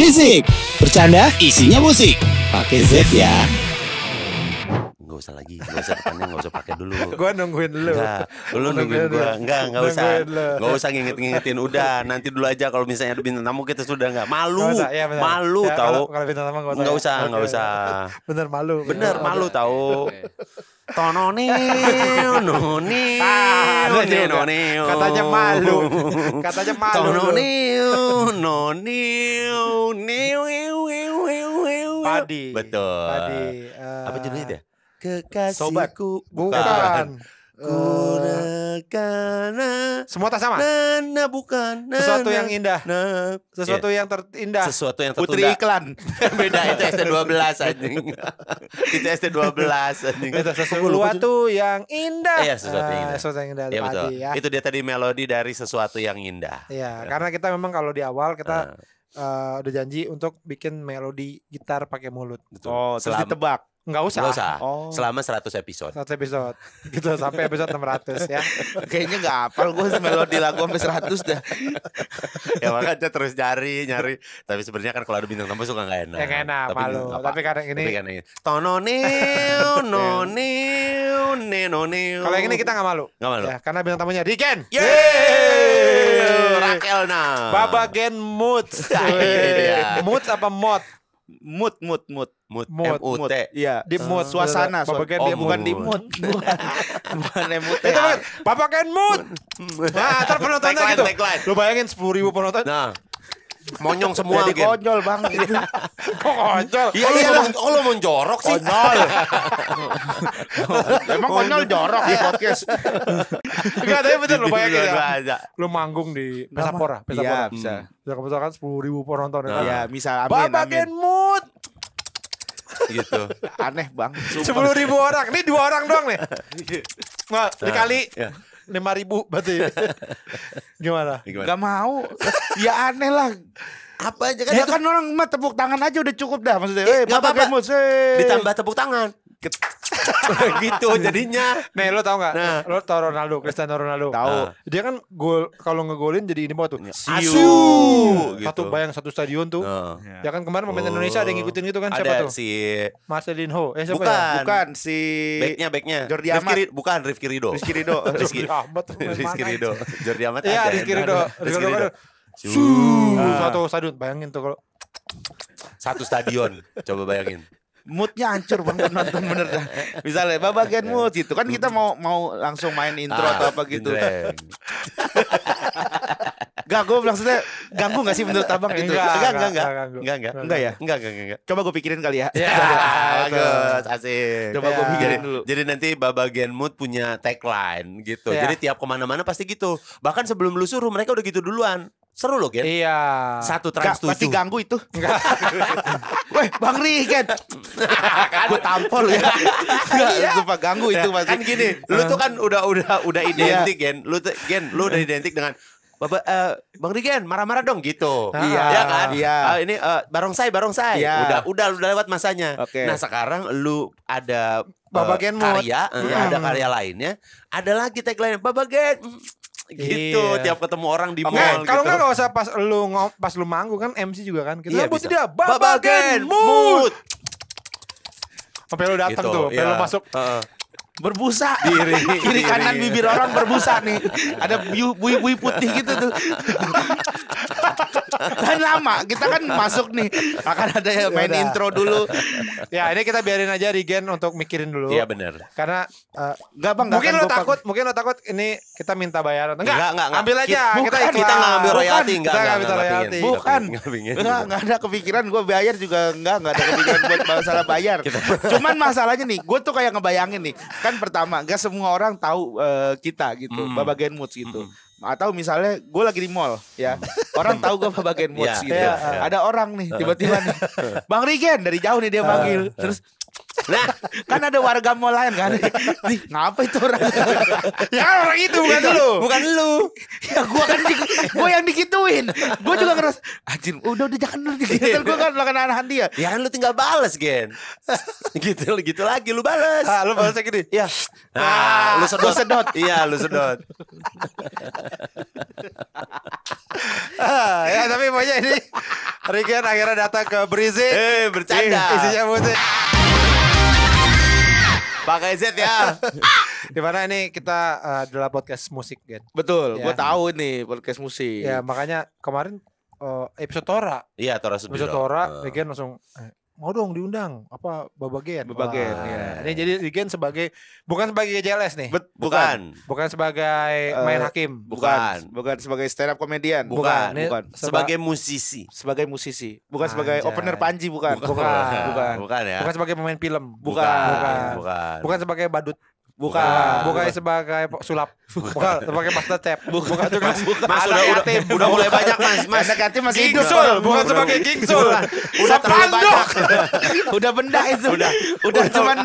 Berisik, bercanda, isinya musik. Pakai Z ya. Gak usah lagi, gak usah tekannya, gak usah pakai dulu. gua nungguin lu. Enggak, lu nungguin gua. Enggak, enggak usah. Enggak usah nginget-ngingetin. Udah, nanti dulu aja kalau misalnya ada bintang tamu kita sudah enggak iya, ya, ya. malu. malu tau tahu. Kalau, usah. Enggak usah, usah. Bener malu. Bener malu tahu. Tononeo, neo ah, neo Katanya malu. Katanya malu. Tononeo, neo, neo, neo, neo. Padi. Betul. Padi. Uh, Apa judulnya itu ya? Kekasihku. Sobat. Bukan. Bukan. Gunakan eh. uh, Semua tak sama Nana bukan nana, Sesuatu yang indah nana. Sesuatu yeah. yang terindah Sesuatu yang tertunda Putri iklan Beda itu ST12 anjing Itu ST12 anjing Itu sesuatu yang indah Iya sesuatu yang ah, indah Sesuatu yang indah Iya betul ya. Itu dia tadi melodi dari sesuatu yang indah Iya, iya. karena kita memang kalau di awal kita uh. Uh, udah janji untuk bikin melodi gitar pakai mulut. Betul. Oh, terus Selam, ditebak. Enggak usah. Enggak usah. Oh. Selama 100 episode. 100 episode. Gitu sampai episode 600 ya. Kayaknya enggak hafal gue melodi lagu sampai 100 dah. ya makanya terus nyari, nyari. Tapi sebenarnya kan kalau ada bintang tamu suka enggak enak. Ya enggak enak, tapi malu. Apa, tapi kadang ini. Tapi kadang Tono no niu, neo neo. Kalau yang ini kita enggak malu. Enggak malu. Ya, karena bintang tamunya Riken. Yeay! Rakelna. nah. Babagen mood. Iya. muts apa mod? mood mood mood mood mood mood iya di eh, mood suasana so, Papa Ken oh, bukan di mood bukan mood. mood itu kan Papa Ken mood nah terus penontonnya gitu lo bayangin sepuluh ribu penonton nah Monyong semua Jadi konyol bang iya. Kok konyol? Iya iya lah Kok lo menjorok sih? Konyol Emang konyol jorok di iya. podcast Enggak tapi betul lo bayangin ya Lo manggung di Pesapora Iya bisa hmm. Bisa kebetulan 10 ribu penonton ya. Iya bisa amin Babagen mood gitu. Aneh bang. Sepuluh ribu orang, ini dua orang doang nih. Nah, dikali lima ribu berarti gimana? gimana? Gak mau. ya aneh lah. Apa aja kan? Ya kan orang mah tepuk tangan aja udah cukup dah maksudnya. Eh, hey, eh, apa-apa. Eh. Ditambah tepuk tangan. Ket gitu jadinya. Nih lo tau gak? Nah. Lo tau Ronaldo, Cristiano Ronaldo. Tahu. Nah. Dia kan gol kalau ngegolin jadi ini banget tuh. Iya. Asu. Gitu. Satu bayang satu stadion tuh. Nah. Ya kan kemarin pemain oh. Indonesia ada yang oh. ngikutin gitu kan siapa ada tuh? si Marcelinho. Eh siapa bukan. ya? Bukan si Backnya backnya. Jordi Amat. Rifki, bukan Rifki Rido. Rifki Rido. Rifki Amat iya, Rifki Rido. Jordi Amat Iya, Rifki Rido. Rifki Rido. Su. Satu stadion bayangin tuh kalau satu stadion coba bayangin moodnya hancur banget nonton bener dah. Misalnya bagian mood gitu kan kita mau mau langsung main intro ah, atau apa gitu. Ah, gak, gue maksudnya ganggu gak sih menurut abang gitu? Enggak, enggak, enggak, enggak, enggak, enggak, enggak ya? Enggak, enggak, enggak. Coba gue pikirin kali ya. Ya, bagus, asik. Coba gue ya. pikirin dulu. Jadi nanti gen mood punya tagline gitu. Ya. Jadi tiap kemana-mana pasti gitu. Bahkan sebelum lu suruh mereka udah gitu duluan. Seru loh, Gen. Iya. Satu trans tujuh. Pasti ganggu itu. Enggak. Weh, Bang Ri, kan? Gue tampol ya. Enggak, iya. sumpah ganggu itu pasti. Iya. Kan gini, lu tuh kan udah udah udah iya. identik, Gen. Lu tuh, Gen, lu udah identik dengan Bapak, uh, eh, Bang Rigen marah-marah dong gitu. Ah, iya ya kan? Iya. Uh, ini uh, barongsai barongsai. Iya. Udah udah udah lewat masanya. Okay. Nah, sekarang lu ada Babagen eh, uh, karya, uh, hmm. ada karya lainnya, ada lagi tagline Gen, gitu iya. tiap ketemu orang di mall gitu. kalau enggak nggak usah pas lu ngop, pas lu manggung kan MC juga kan kita iya, buat dia babagen mood sampai lu datang gitu, tuh sampai iya. lu masuk uh berbusa kiri, kiri kanan kiri. bibir orang berbusa nih ada bui-bui putih gitu tuh kan lama kita kan masuk nih akan ada yang main Yaudah. intro dulu ya ini kita biarin aja Regen untuk mikirin dulu iya benar karena uh, eh, gak bang mungkin lo takut mungkin lo takut ini kita minta bayaran enggak enggak, enggak, enggak. ambil aja kita iklan. kita nggak ambil royalti enggak kita nggak minta royalti bukan enggak enggak ada kepikiran gue bayar juga enggak enggak ada kepikiran buat masalah bayar cuman masalahnya nih gue tuh kayak ngebayangin nih kan kan pertama gak semua orang tahu uh, kita gitu mm. mood moods gitu mm. atau misalnya gue lagi di mall ya mm. orang tahu gue babagen iya, mood yeah, gitu yeah, yeah. ada orang nih tiba-tiba nih bang Rigen dari jauh nih dia ah, manggil, ah. terus Nah, kan ada warga mall lain kan. Nih, ngapa itu orang? ya orang itu bukan itu, lu. Bukan lu. ya gua kan di, gua yang dikituin. Gua juga ngeras anjir, udah udah jangan lu dikituin. gua kan lakukan anak dia. Ya kan lu tinggal balas, Gen. gitu gitu lagi lu balas. Ah, lu balasnya gini. Ah. Iya. Nah, ah, lu sedot. sedot. Iya, lu sedot ah, ya tapi pokoknya ini Rikian akhirnya datang ke Brizzy Eh, bercanda. Isinya musik. Pakai Z ya. Di mana ini kita uh, adalah podcast musik, Gen. Betul, ya. gue tahu ini podcast musik. Ya, makanya kemarin uh, episode Tora. Iya, Tora Sudiro. Episode Tora, uh. Rikian langsung eh, mau dong diundang apa Babagen. Babagen ya. Ini jadi Gen sebagai bukan sebagai JLS nih. bukan. bukan. sebagai uh, main hakim. Bukan. bukan. sebagai stand up komedian. Bukan. Bukan. bukan. Seba sebagai musisi. Sebagai musisi. Bukan Anjay. sebagai opener Panji bukan. Bukan. Bukan. Bukan, bukan ya. Bukan sebagai pemain film. Bukan. Bukan. Bukan, bukan sebagai badut. Bukan, ah, bukan, bukan sebagai sulap. Bukan sebagai master chef, Bukan, bukan juga. Bukan. Mas, udah, udah, udah mulai banyak Mas. Mas anak yatim masih hidup. Kingsul, bukan sebagai kingsul. Udah terlalu banyak. udah benda itu. Udah, udah cuman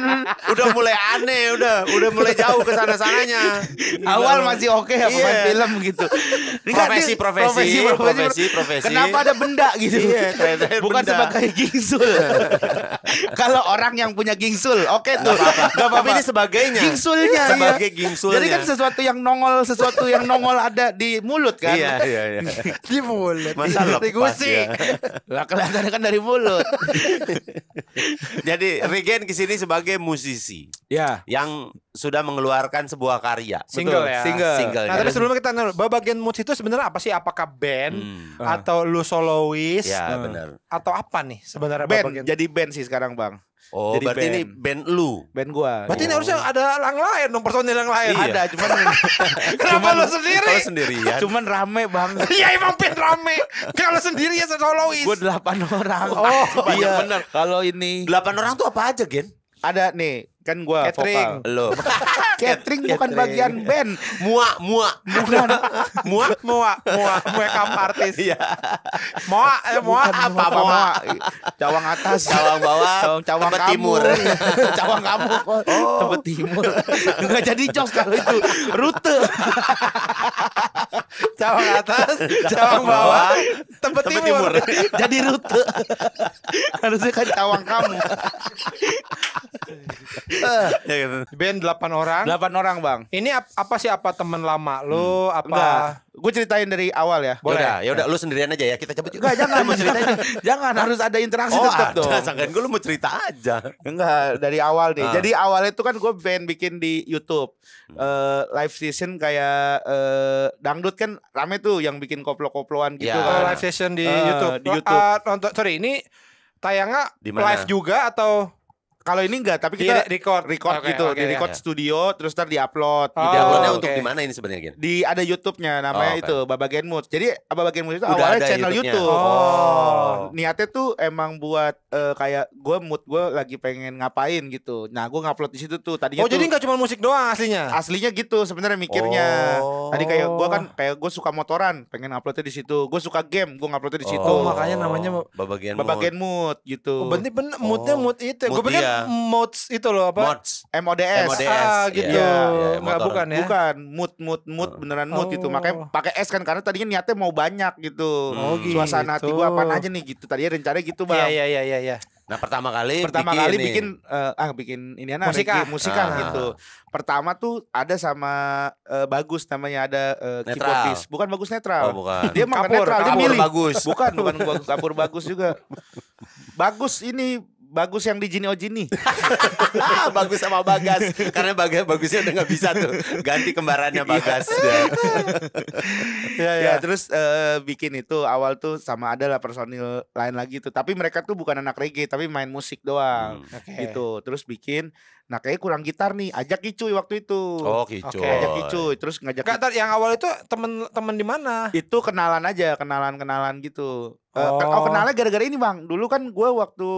udah mulai aneh, udah udah mulai jauh ke sana-sananya. Awal masih oke okay, ya pemain iya. film gitu. Profesi, profesi, profesi, profesi, Kenapa ada benda gitu? Iya, bukan sebagai kingsul. Kalau orang yang punya kingsul, oke tuh. Gak apa-apa ini sebagainya gingsulnya. Iya. Sebagai ya. gingsulnya. Jadi kan sesuatu yang nongol, sesuatu yang nongol ada di mulut kan. Iya, iya, iya. di mulut. Masa lepas, di gusi. Ya. Lah kelihatannya kan dari mulut. Jadi Regen kesini sebagai musisi. Ya. Yang sudah mengeluarkan sebuah karya. Single Betul, ya. Single. Single. Nah, tapi ya. sebelumnya kita bagian mood itu sebenarnya apa sih? Apakah band hmm. atau lu solois? Ya, hmm. benar. Atau apa nih sebenarnya band? Bagian... Jadi band sih sekarang, Bang. Oh, jadi berarti band. ini band lu. Band gua. Berarti oh. ini iya. harusnya ada yang lain dong, personil yang lain. Iya. Ada, cuman Kenapa lu sendiri? Kalau sendirian. Cuman rame, banget Iya, emang band rame. Kalau sendiri ya solois. Gua delapan orang. Oh, iya benar. Iya. Kalau ini delapan orang tuh apa aja, Gen? Ada nih Kan gua Catering. vokal. Lo. Catering bukan Catering. bagian band. muak muak, Bukan. muak muak muak muak up artis. Iya. muak eh, apa muak Cawang atas, cawang bawah, cawang, cawang kamu. timur. cawang kamu. Oh. Tempat timur. Enggak jadi jokes kalau itu. Rute. cawang atas, cawang bawah, tempat timur. timur. jadi rute. Harusnya kan cawang kamu. Eh, ya gitu. Band 8 orang. 8 orang, Bang. Ini ap apa sih apa teman lama hmm. lu, hmm. apa Gue ceritain dari awal ya. Boleh. Yaudah, yaudah ya. lu sendirian aja ya. Kita cabut juga Enggak, jangan mau ceritain. jangan, harus ada interaksi oh, tetap ada. dong. gue lu mau cerita aja. Enggak, dari awal deh. Ah. Jadi awalnya itu kan gue band bikin di YouTube. Uh, live session kayak uh, dangdut kan rame tuh yang bikin koplo-koploan gitu. Ya. Kan. live session di uh, YouTube. Di YouTube. Uh, sorry, ini tayangnya live juga atau kalau ini enggak, tapi kita di record, record okay, gitu, okay, di ya. record yeah, studio, terus ntar diupload. Oh, gitu. di uploadnya okay. untuk di mana ini sebenarnya? gitu Di ada YouTube-nya, namanya oh, okay. itu Babagen Mood. Jadi Babagen Mood itu Udah awalnya channel YouTube. YouTube. Oh. Niatnya tuh emang buat uh, kayak gue mood gue lagi pengen ngapain gitu. Nah gue ngupload di situ tuh. Tadinya oh tuh, jadi nggak cuma musik doang aslinya? Aslinya gitu sebenarnya mikirnya. Oh. Tadi kayak gue kan kayak gue suka motoran, pengen uploadnya di situ. Gue suka game, gue nguploadnya di situ. Oh, makanya namanya oh, Babagen Mood. Babagen Mood gitu. Oh, bener bener moodnya oh. mood itu. Ya. Mood gue pikir moods itu loh apa? Mods. MODS. MODS. Ah iya. gitu. Yeah, yeah, iya, bukan ya. Bukan mood mood mood oh. beneran mood gitu. oh. gitu. Makanya pakai S kan karena tadinya niatnya mau banyak gitu. Oh, gitu. Suasana hati gua gitu. apa aja nih gitu. Tadinya rencananya gitu, Bang. Iya, iya iya iya iya. Nah pertama kali pertama bikin kali bikin uh, ah bikin ini anak musika musika ah. gitu. Pertama tuh ada sama uh, bagus namanya ada uh, eh, keyboardis. Bukan bagus netral. Oh, bukan. Dia mau netral kapur, dia milih. Bagus. Bukan bukan kapur bagus juga. Bagus ini Bagus yang di Jini Ojini. bagus sama Bagas. Karena Bagas bagusnya udah gak bisa tuh ganti kembarannya iya. Bagas. ya. ya, ya. terus uh, bikin itu awal tuh sama ada lah personil lain lagi tuh. Tapi mereka tuh bukan anak reggae tapi main musik doang. Hmm. Okay. Gitu. Terus bikin Nah kayaknya kurang gitar nih, ajak Kicuy waktu itu. Oh Kicuy. Okay. Ajak Kicuy, terus ngajak. Gak, yang awal itu temen temen di mana? Itu kenalan aja, kenalan kenalan gitu. Eh, oh, oh kenalnya gara-gara ini bang. Dulu kan gue waktu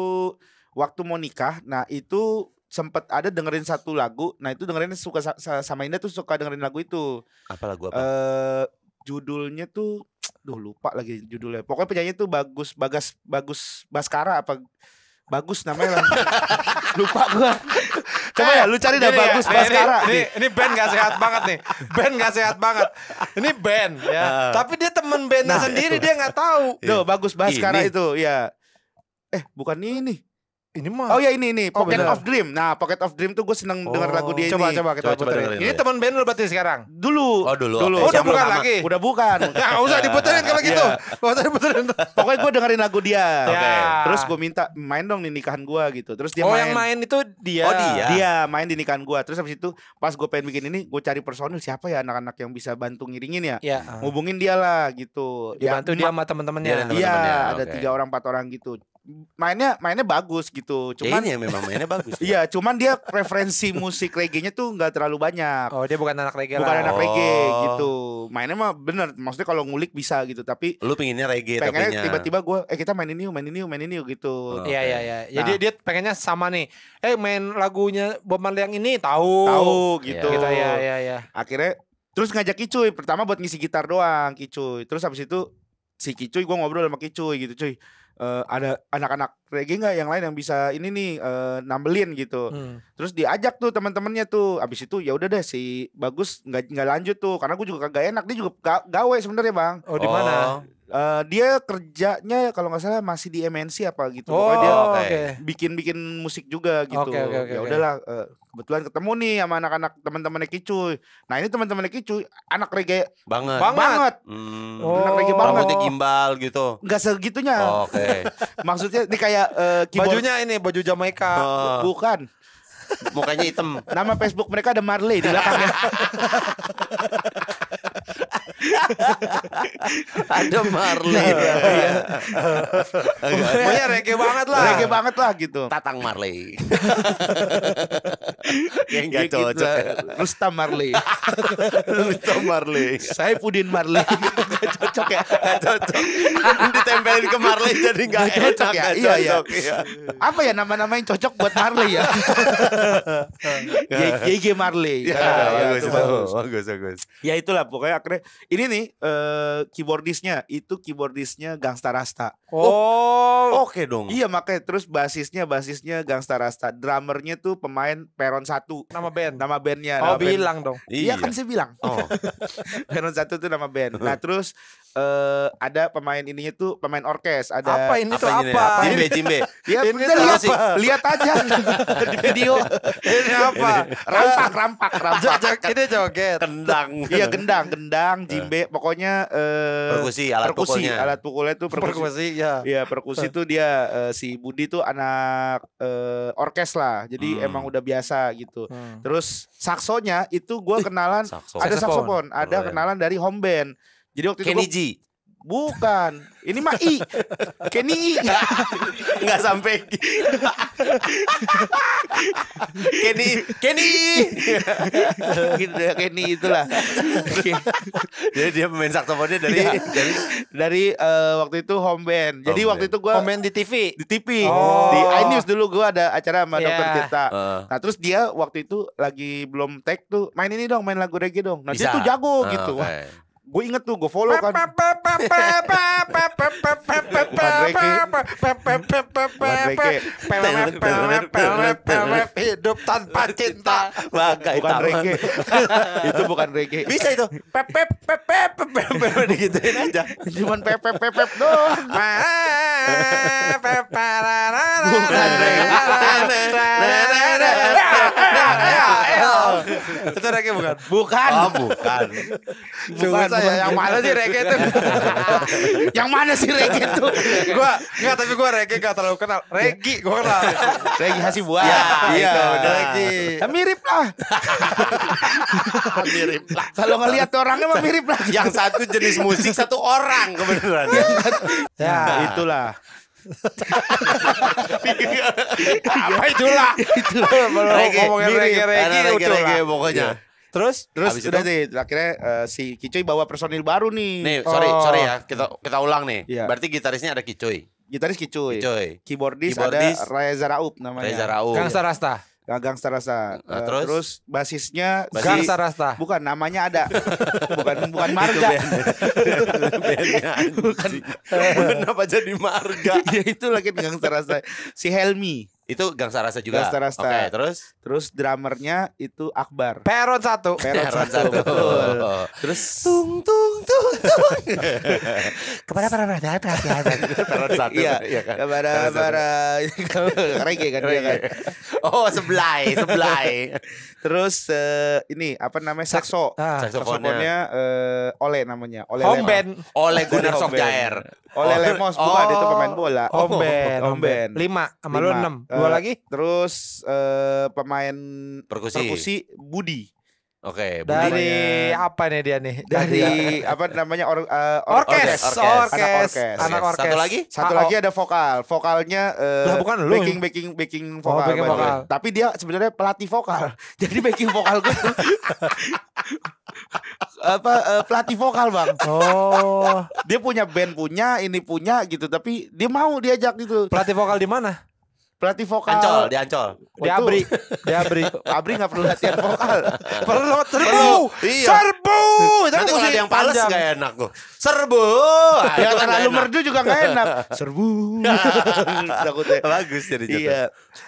waktu mau nikah, nah itu sempet ada dengerin satu lagu. Nah itu dengerin suka sama Indah tuh suka dengerin lagu itu. Apa lagu apa? Uh, judulnya tuh, duh lupa lagi judulnya. Pokoknya penyanyi tuh bagus, bagas, bagus Baskara apa? Bagus namanya lah. lupa gua. Coba ya lu cari dah ya, bagus ya, Baskara. Ini, ini, ini band gak sehat banget nih. Band gak sehat banget. Ini band ya. Uh, Tapi dia temen bandnya nah, sendiri itu. dia nggak tahu. Tuh bagus Baskara ini. itu ya. Eh bukan ini ini mah Oh ya ini ini oh, Pocket oh, of Dream. Nah, Pocket of Dream tuh gue seneng oh. denger lagu dia coba, ini. Coba kita coba, kita putarin. Ini teman band lo berarti sekarang. Dulu. Oh, dulu. Dulu. Okay. Oh, udah bukan lama. lagi. Udah bukan. nggak nah, usah diputerin kalau gitu. Iya. usah diputerin. Pokoknya gue dengerin lagu dia. Okay. Ya. Terus gue minta main dong di nikahan gue gitu. Terus dia oh, main. Oh, yang main itu dia. Oh, dia. Dia main di nikahan gue. Terus habis itu pas gue pengen bikin ini, gue cari personil siapa ya anak-anak yang bisa bantu ngiringin ya. Iya. Hubungin dia lah gitu. Dibantu ya, dia sama teman-temannya. Iya, ada tiga orang, empat orang gitu mainnya mainnya bagus gitu. Cuman ya, ini memang mainnya bagus. Iya, cuman dia referensi musik reggae-nya tuh nggak terlalu banyak. Oh, dia bukan anak reggae Bukan lah. anak oh. reggae gitu. Mainnya mah bener, maksudnya kalau ngulik bisa gitu, tapi lu pinginnya reggae pengennya tiba-tiba gue eh kita main ini, main ini, main ini gitu. Oh, iya, iya, iya. Jadi nah. dia pengennya sama nih. Eh main lagunya Bob Marley yang ini tahu. Tahu iya. Gitu. gitu. Iya, iya, iya. Ya. Akhirnya terus ngajak Kicuy, pertama buat ngisi gitar doang Kicuy. Terus habis itu si Kicuy gue ngobrol sama Kicuy gitu, cuy uh, ada anak-anak reggae nggak yang lain yang bisa ini nih uh, nambelin gitu. Hmm. Terus diajak tuh teman-temannya tuh. Abis itu ya udah deh si bagus nggak nggak lanjut tuh karena gue juga kagak enak dia juga gawe sebenarnya bang. Oh di mana? Oh. Uh, dia kerjanya kalau nggak salah masih di MNC apa gitu. Oh, Pokoknya dia okay. bikin-bikin musik juga gitu. Okay, okay, okay, ya udahlah okay. uh, eh, kebetulan ketemu nih sama anak-anak teman-temannya Kicuy. Nah, ini teman-temannya Kicuy anak reggae banget. Banget. banget. Hmm. Oh. Anak reggae banget. Rambutnya gimbal gitu. Enggak segitunya. Oh, Okay. Maksudnya ini kayak uh, keyboard. bajunya ini baju Jamaika. Uh. Bukan. Mukanya hitam. Nama Facebook mereka ada Marley di belakangnya. ada Marley. Iya. Pokoknya reggae banget lah. Reggae banget lah gitu. Tatang Marley. yang gak ya gitu cocok. Rustam Marley. Rustam Marley. Saya Pudin Marley. gak cocok ya. gak cocok. Ditempelin ke Marley jadi gak cocok ya. Iya, iya. iya. Apa ya nama-nama yang cocok buat Marley ya? YG Marley. Ya, iya, bagus, bagus. Ya itulah pokoknya akhirnya ini nih uh, eh, keyboardisnya itu keyboardisnya Gangsta Rasta. Oh, oh oke okay dong. Iya makanya terus basisnya basisnya Gangsta Rasta, drummernya tuh pemain Peron satu. Nama band. Nama bandnya. Oh nama bilang band. dong. Iya, kan iya kan sih bilang. Oh. Peron satu tuh nama band. Nah terus uh, ada pemain ininya tuh pemain orkes ada apa ini apa tuh ini apa jimbe jimbe ya ini tuh lihat apa? lihat aja di video ini apa rampak rampak rampak ini joget gendang iya kendang, kendang, jimbe iya. pokoknya uh, perkusi alat perkusi, pukulnya alat pukulnya tuh perkusi, perkusi ya iya perkusi tuh dia uh, si Budi tuh anak uh, orkes lah jadi hmm. emang udah biasa gitu hmm. terus saksonya itu gue kenalan Sakso. ada saksofon ada kenalan dari home band jadi waktu Kenny itu gua, G. Bukan. Ini mah I. Kenny I. Enggak sampai. Kenny Kenny. gitu ya Kenny itulah. Jadi dia pemain saksofonnya dari ya. dari dari uh, waktu itu home band. Jadi home waktu band. itu gua home band di TV. Di TV. Oh. Di News dulu gue ada acara sama yeah. Dokter iya. Tita. Uh. Nah, terus dia waktu itu lagi belum tag tuh, main ini dong, main lagu reggae dong. Nah, Bisa. dia tuh jago uh, gitu. Okay. Gue inget tuh, gue follow kan. Hidup tanpa cinta. Bukan reggae itu bukan reggae Bisa itu. digituin aja. Cuman doang. Bukan ya, ya, ya itu reggae bukan? Bukan. Oh, bukan. bukan saya yang mana sih reggae itu? yang mana sih reggae itu? gua enggak tapi gua reggae gak terlalu kenal. Regi gua kenal. Regi hasil Ya, iya, udah Regi. Ya, mirip lah. mirip lah. Kalau ngelihat orangnya mah mirip lah. Yang satu jenis musik, satu orang kebetulan. ya, itulah. Apa itulah? Itu. Ngomongin rege-rege nah, nah, gitu pokoknya. Iya. Terus terus Habis udah deh gitu, akhirnya uh, si Kicoy bawa personil baru nih. Nih, sorry, oh. sorry ya. Kita kita ulang nih. Yeah. Berarti gitarisnya ada Kicoy. Gitaris Kicoy. Kicoy. Keyboardis, Keyboardis ada Reza Raup namanya. Reza Raup. Kang Sarasta. Gagang Rasta. Nah, eh, terus? basisnya Basis. Gangsta Rasta. Bukan namanya ada. bukan bukan marga. bukan. Kenapa jadi marga? ya itu lagi Gangsta Rasta. Si Helmi. Itu Gangsta Rasa juga. Gangsta Rasa. Oke, okay, terus terus drummernya itu Akbar. Peron satu. Peron, Peron satu. betul. terus tung tung tung tung. Kepada para para perhatian. Peron satu. Iya, ya kan. Kepada para reggae kan dia kan. Oh, sebelai, sebelai. terus uh, ini apa namanya? Sakso. Ah, saksofonnya uh, eh, Ole namanya. Ole Home band. Ole Gunnar Sokjaer. Ole oh. Lemos bukan oh. itu pemain bola. Home oh, band. Home band. Lima sama lu enam. Dua uh, eh, lagi. Terus uh, pemain perkusi, perkusi Budi. Oke, okay, dari namanya... apa nih dia nih? Dari apa namanya or, uh, eh, or, orkes. Orkes. orkes, orkes, anak orkes, orkes. anak orkes. Satu lagi, satu A ah, lagi oh. ada vokal, vokalnya uh, nah, bukan lu. baking, baking oh, backing vokal, oh, baking vokal. Tapi dia sebenarnya pelatih vokal, jadi baking vokal gue tuh apa uh, pelatih vokal bang. Oh, dia punya band punya, ini punya gitu, tapi dia mau diajak gitu. Pelatih vokal di mana? pelatih vokal Ancol di Ancol oh, di Abri di Abri Abri nggak perlu latihan vokal perlu serbu iya. serbu kan nanti kalau ada yang panas gak enak gue serbu ya terlalu merdu juga gak enak serbu takutnya bagus jadi iya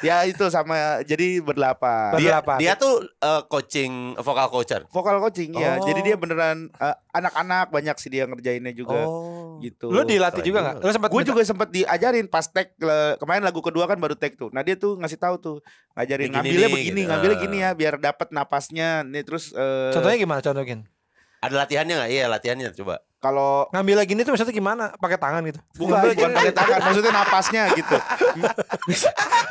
ya itu sama jadi berdelapan dia, dia tuh uh, coaching vokal coacher vokal coaching iya. oh. ya jadi dia beneran eh, anak-anak uh, banyak sih dia ngerjainnya juga oh. gitu lu dilatih juga nggak lu sempat gue juga sempat diajarin pas tag kemarin lagu kedua kan baru tuh. Nah, dia tuh ngasih tahu tuh ngajarin ngambilnya begini, gitu. ngambilnya gini ah. ya biar dapat napasnya. Nih terus uh, Contohnya gimana contohin? Ada latihannya nggak? Iya, latihannya coba. Kalau ngambil lagi ini tuh maksudnya gimana? Pakai tangan gitu. Bukan, bukan pakai tangan, maksudnya napasnya gitu.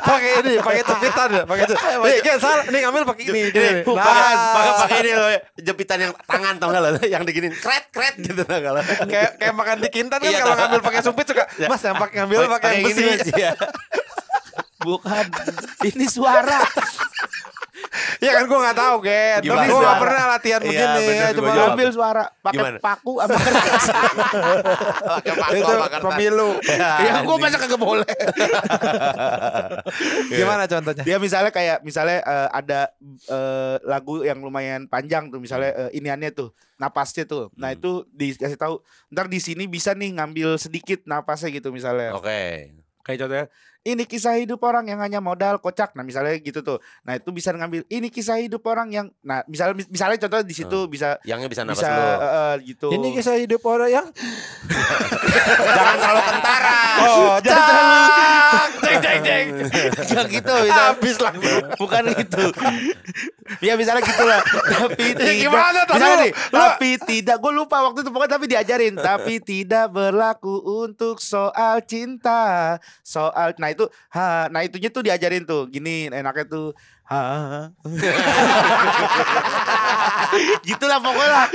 pakai ini, pakai jepitan ya, pakai itu. Nih, kan salah, nih ngambil pakai ini. ini. Nah. pakai pakai ini loh, jepitan yang tangan tau nggak loh, yang diginin kret kret gitu tau gak Kayak kayak makan di kintan kan iya, kalau ngambil pakai sumpit suka, iya. Mas yang pakai ngambil pakai besi. Iya. Bukan. Ini suara. ya kan gue gak tahu Ken. Gimana? Tapi gue gak pernah latihan ya, begini. ya, cuma ambil suara. Pakai paku apa kertas. paku Itu pemilu. Ya, ya gue masa kagak boleh. Gimana contohnya? Dia misalnya kayak misalnya uh, ada uh, lagu yang lumayan panjang tuh. Misalnya uh, iniannya tuh. Napasnya tuh. Nah hmm. itu dikasih tahu. Ntar di sini bisa nih ngambil sedikit napasnya gitu misalnya. Oke. Okay. Kayak contohnya ini kisah hidup orang yang hanya modal kocak. Nah, misalnya gitu tuh. Nah, itu bisa ngambil ini kisah hidup orang yang nah, misalnya misalnya contoh di situ hmm. bisa yangnya bisa nafas bisa, dulu. Uh, gitu. Ini kisah hidup orang yang jangan terlalu tentara Oh, jangan jeng jeng jeng. Jangan gitu bisa habis lah. Bukan gitu. ya misalnya gitulah. Ya, tapi tidak, gimana tuh? Misalnya nih, tapi tidak gue lupa waktu itu pokoknya tapi diajarin tapi tidak berlaku untuk soal cinta. Soal nah nah itu ha, nah itunya tuh diajarin tuh gini enaknya tuh Gitulah pokoknya lah.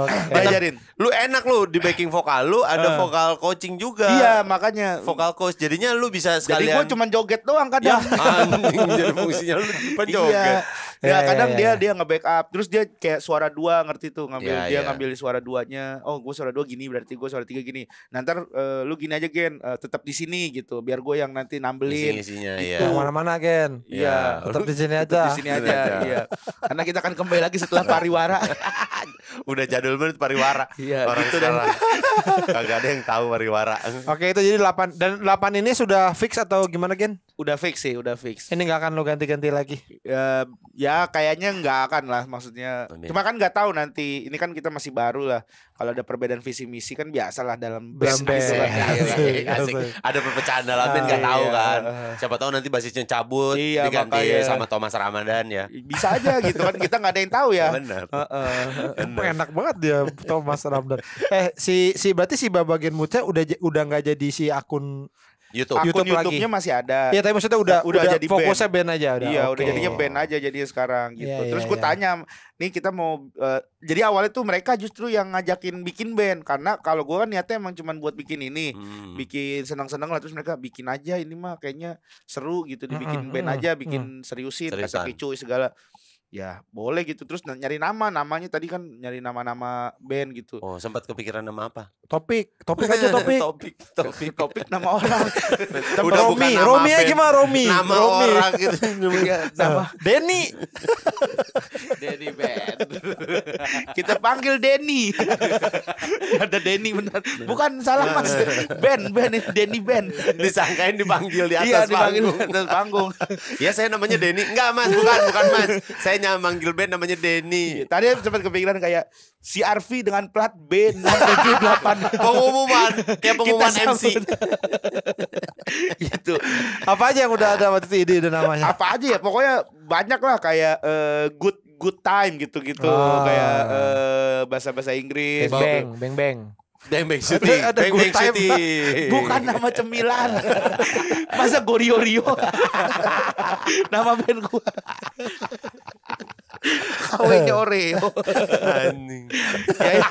Oke. okay. Lu enak lu di backing vokal lu ada uh. vokal coaching juga. Iya, makanya vokal coach. Jadinya lu bisa sekalian. Jadi gua cuma joget doang kadang. Ya, anjing jadi fungsinya lu penjoget. Iya. Ya, ya, ya, kadang ya, dia dia nge-backup. Terus dia kayak suara dua ngerti tuh ngambil ya, dia ya. ngambil suara duanya. Oh, gue suara dua gini berarti gue suara tiga gini. Nanti uh, eh, lu gini aja Gen, uh, eh, tetap di sini gitu biar gue yang nanti nambelin. Isinya, gitu. Iya. Mana-mana Gen. Iya. Tetap di sini aja. di sini iya. aja. Iya. Karena kita akan kembali lagi setelah pariwara. udah jadul banget pariwara. Iya, Orang itu salah. Kan. kagak ada yang tahu pariwara. Oke, itu jadi 8 dan 8 ini sudah fix atau gimana, Gen? Udah fix sih, udah fix. Ini nggak akan lo ganti-ganti lagi. ya, ya kayaknya nggak akan lah maksudnya. Amin. Oh, Cuma kan nggak tahu nanti ini kan kita masih baru lah. Kalau ada perbedaan visi misi kan biasalah dalam asik, iya, asik. Iya, iya, asik. Ada perpecahan dalam band nggak ah, tahu kan. Siapa tahu nanti basisnya cabut iya, diganti makanya. sama Thomas Ramadan ya. Bisa aja gitu kan kita nggak ada yang tahu ya. Benar. Uh, uh, enak banget dia Thomas Ramdan. Eh si si berarti si Babagen Mute udah udah nggak jadi si akun YouTube. Akun YouTube YouTube-nya masih ada. Iya, tapi maksudnya udah udah, udah jadi fokusnya band, band aja udah. Iya, okay. udah jadinya band aja jadi sekarang gitu. Yeah, Terus yeah, gue yeah. tanya, "Nih kita mau uh, jadi awalnya tuh mereka justru yang ngajakin bikin band karena kalau gue kan niatnya emang cuman buat bikin ini, hmm. bikin senang-senang lah terus mereka bikin aja ini mah kayaknya seru gitu dibikin hmm, band hmm, aja, bikin hmm. seriusin, kasih kicuy segala ya boleh gitu terus nyari nama namanya tadi kan nyari nama-nama band gitu oh sempat kepikiran nama apa topik topik aja topik topik topik topik nama orang Udah Romi bukan nama Romi aja gimana Romi nama Romi. orang gitu nama iya. Denny Denny band kita panggil Denny ada Denny benar bukan salah mas ben ben Denny band disangkain dipanggil di atas iya, panggung di atas panggung ya saya namanya Denny enggak mas bukan bukan mas saya makanya manggil band namanya Denny. Iya, tadi sempat kepikiran kayak si Arfi dengan plat B 678. pengumuman, kayak pengumuman MC. itu Apa aja yang udah ada waktu itu ide dan namanya? Apa aja ya? Pokoknya banyak lah kayak eh, good good time gitu-gitu ah. kayak uh, bahasa-bahasa Inggris. bang bang. bang. Dembeng City, Ada, ada Dembeng City. Bukan nama cemilan. Masa Gorio Rio. nama band gua. Kawinnya Oreo. Anjing. Ya, ya.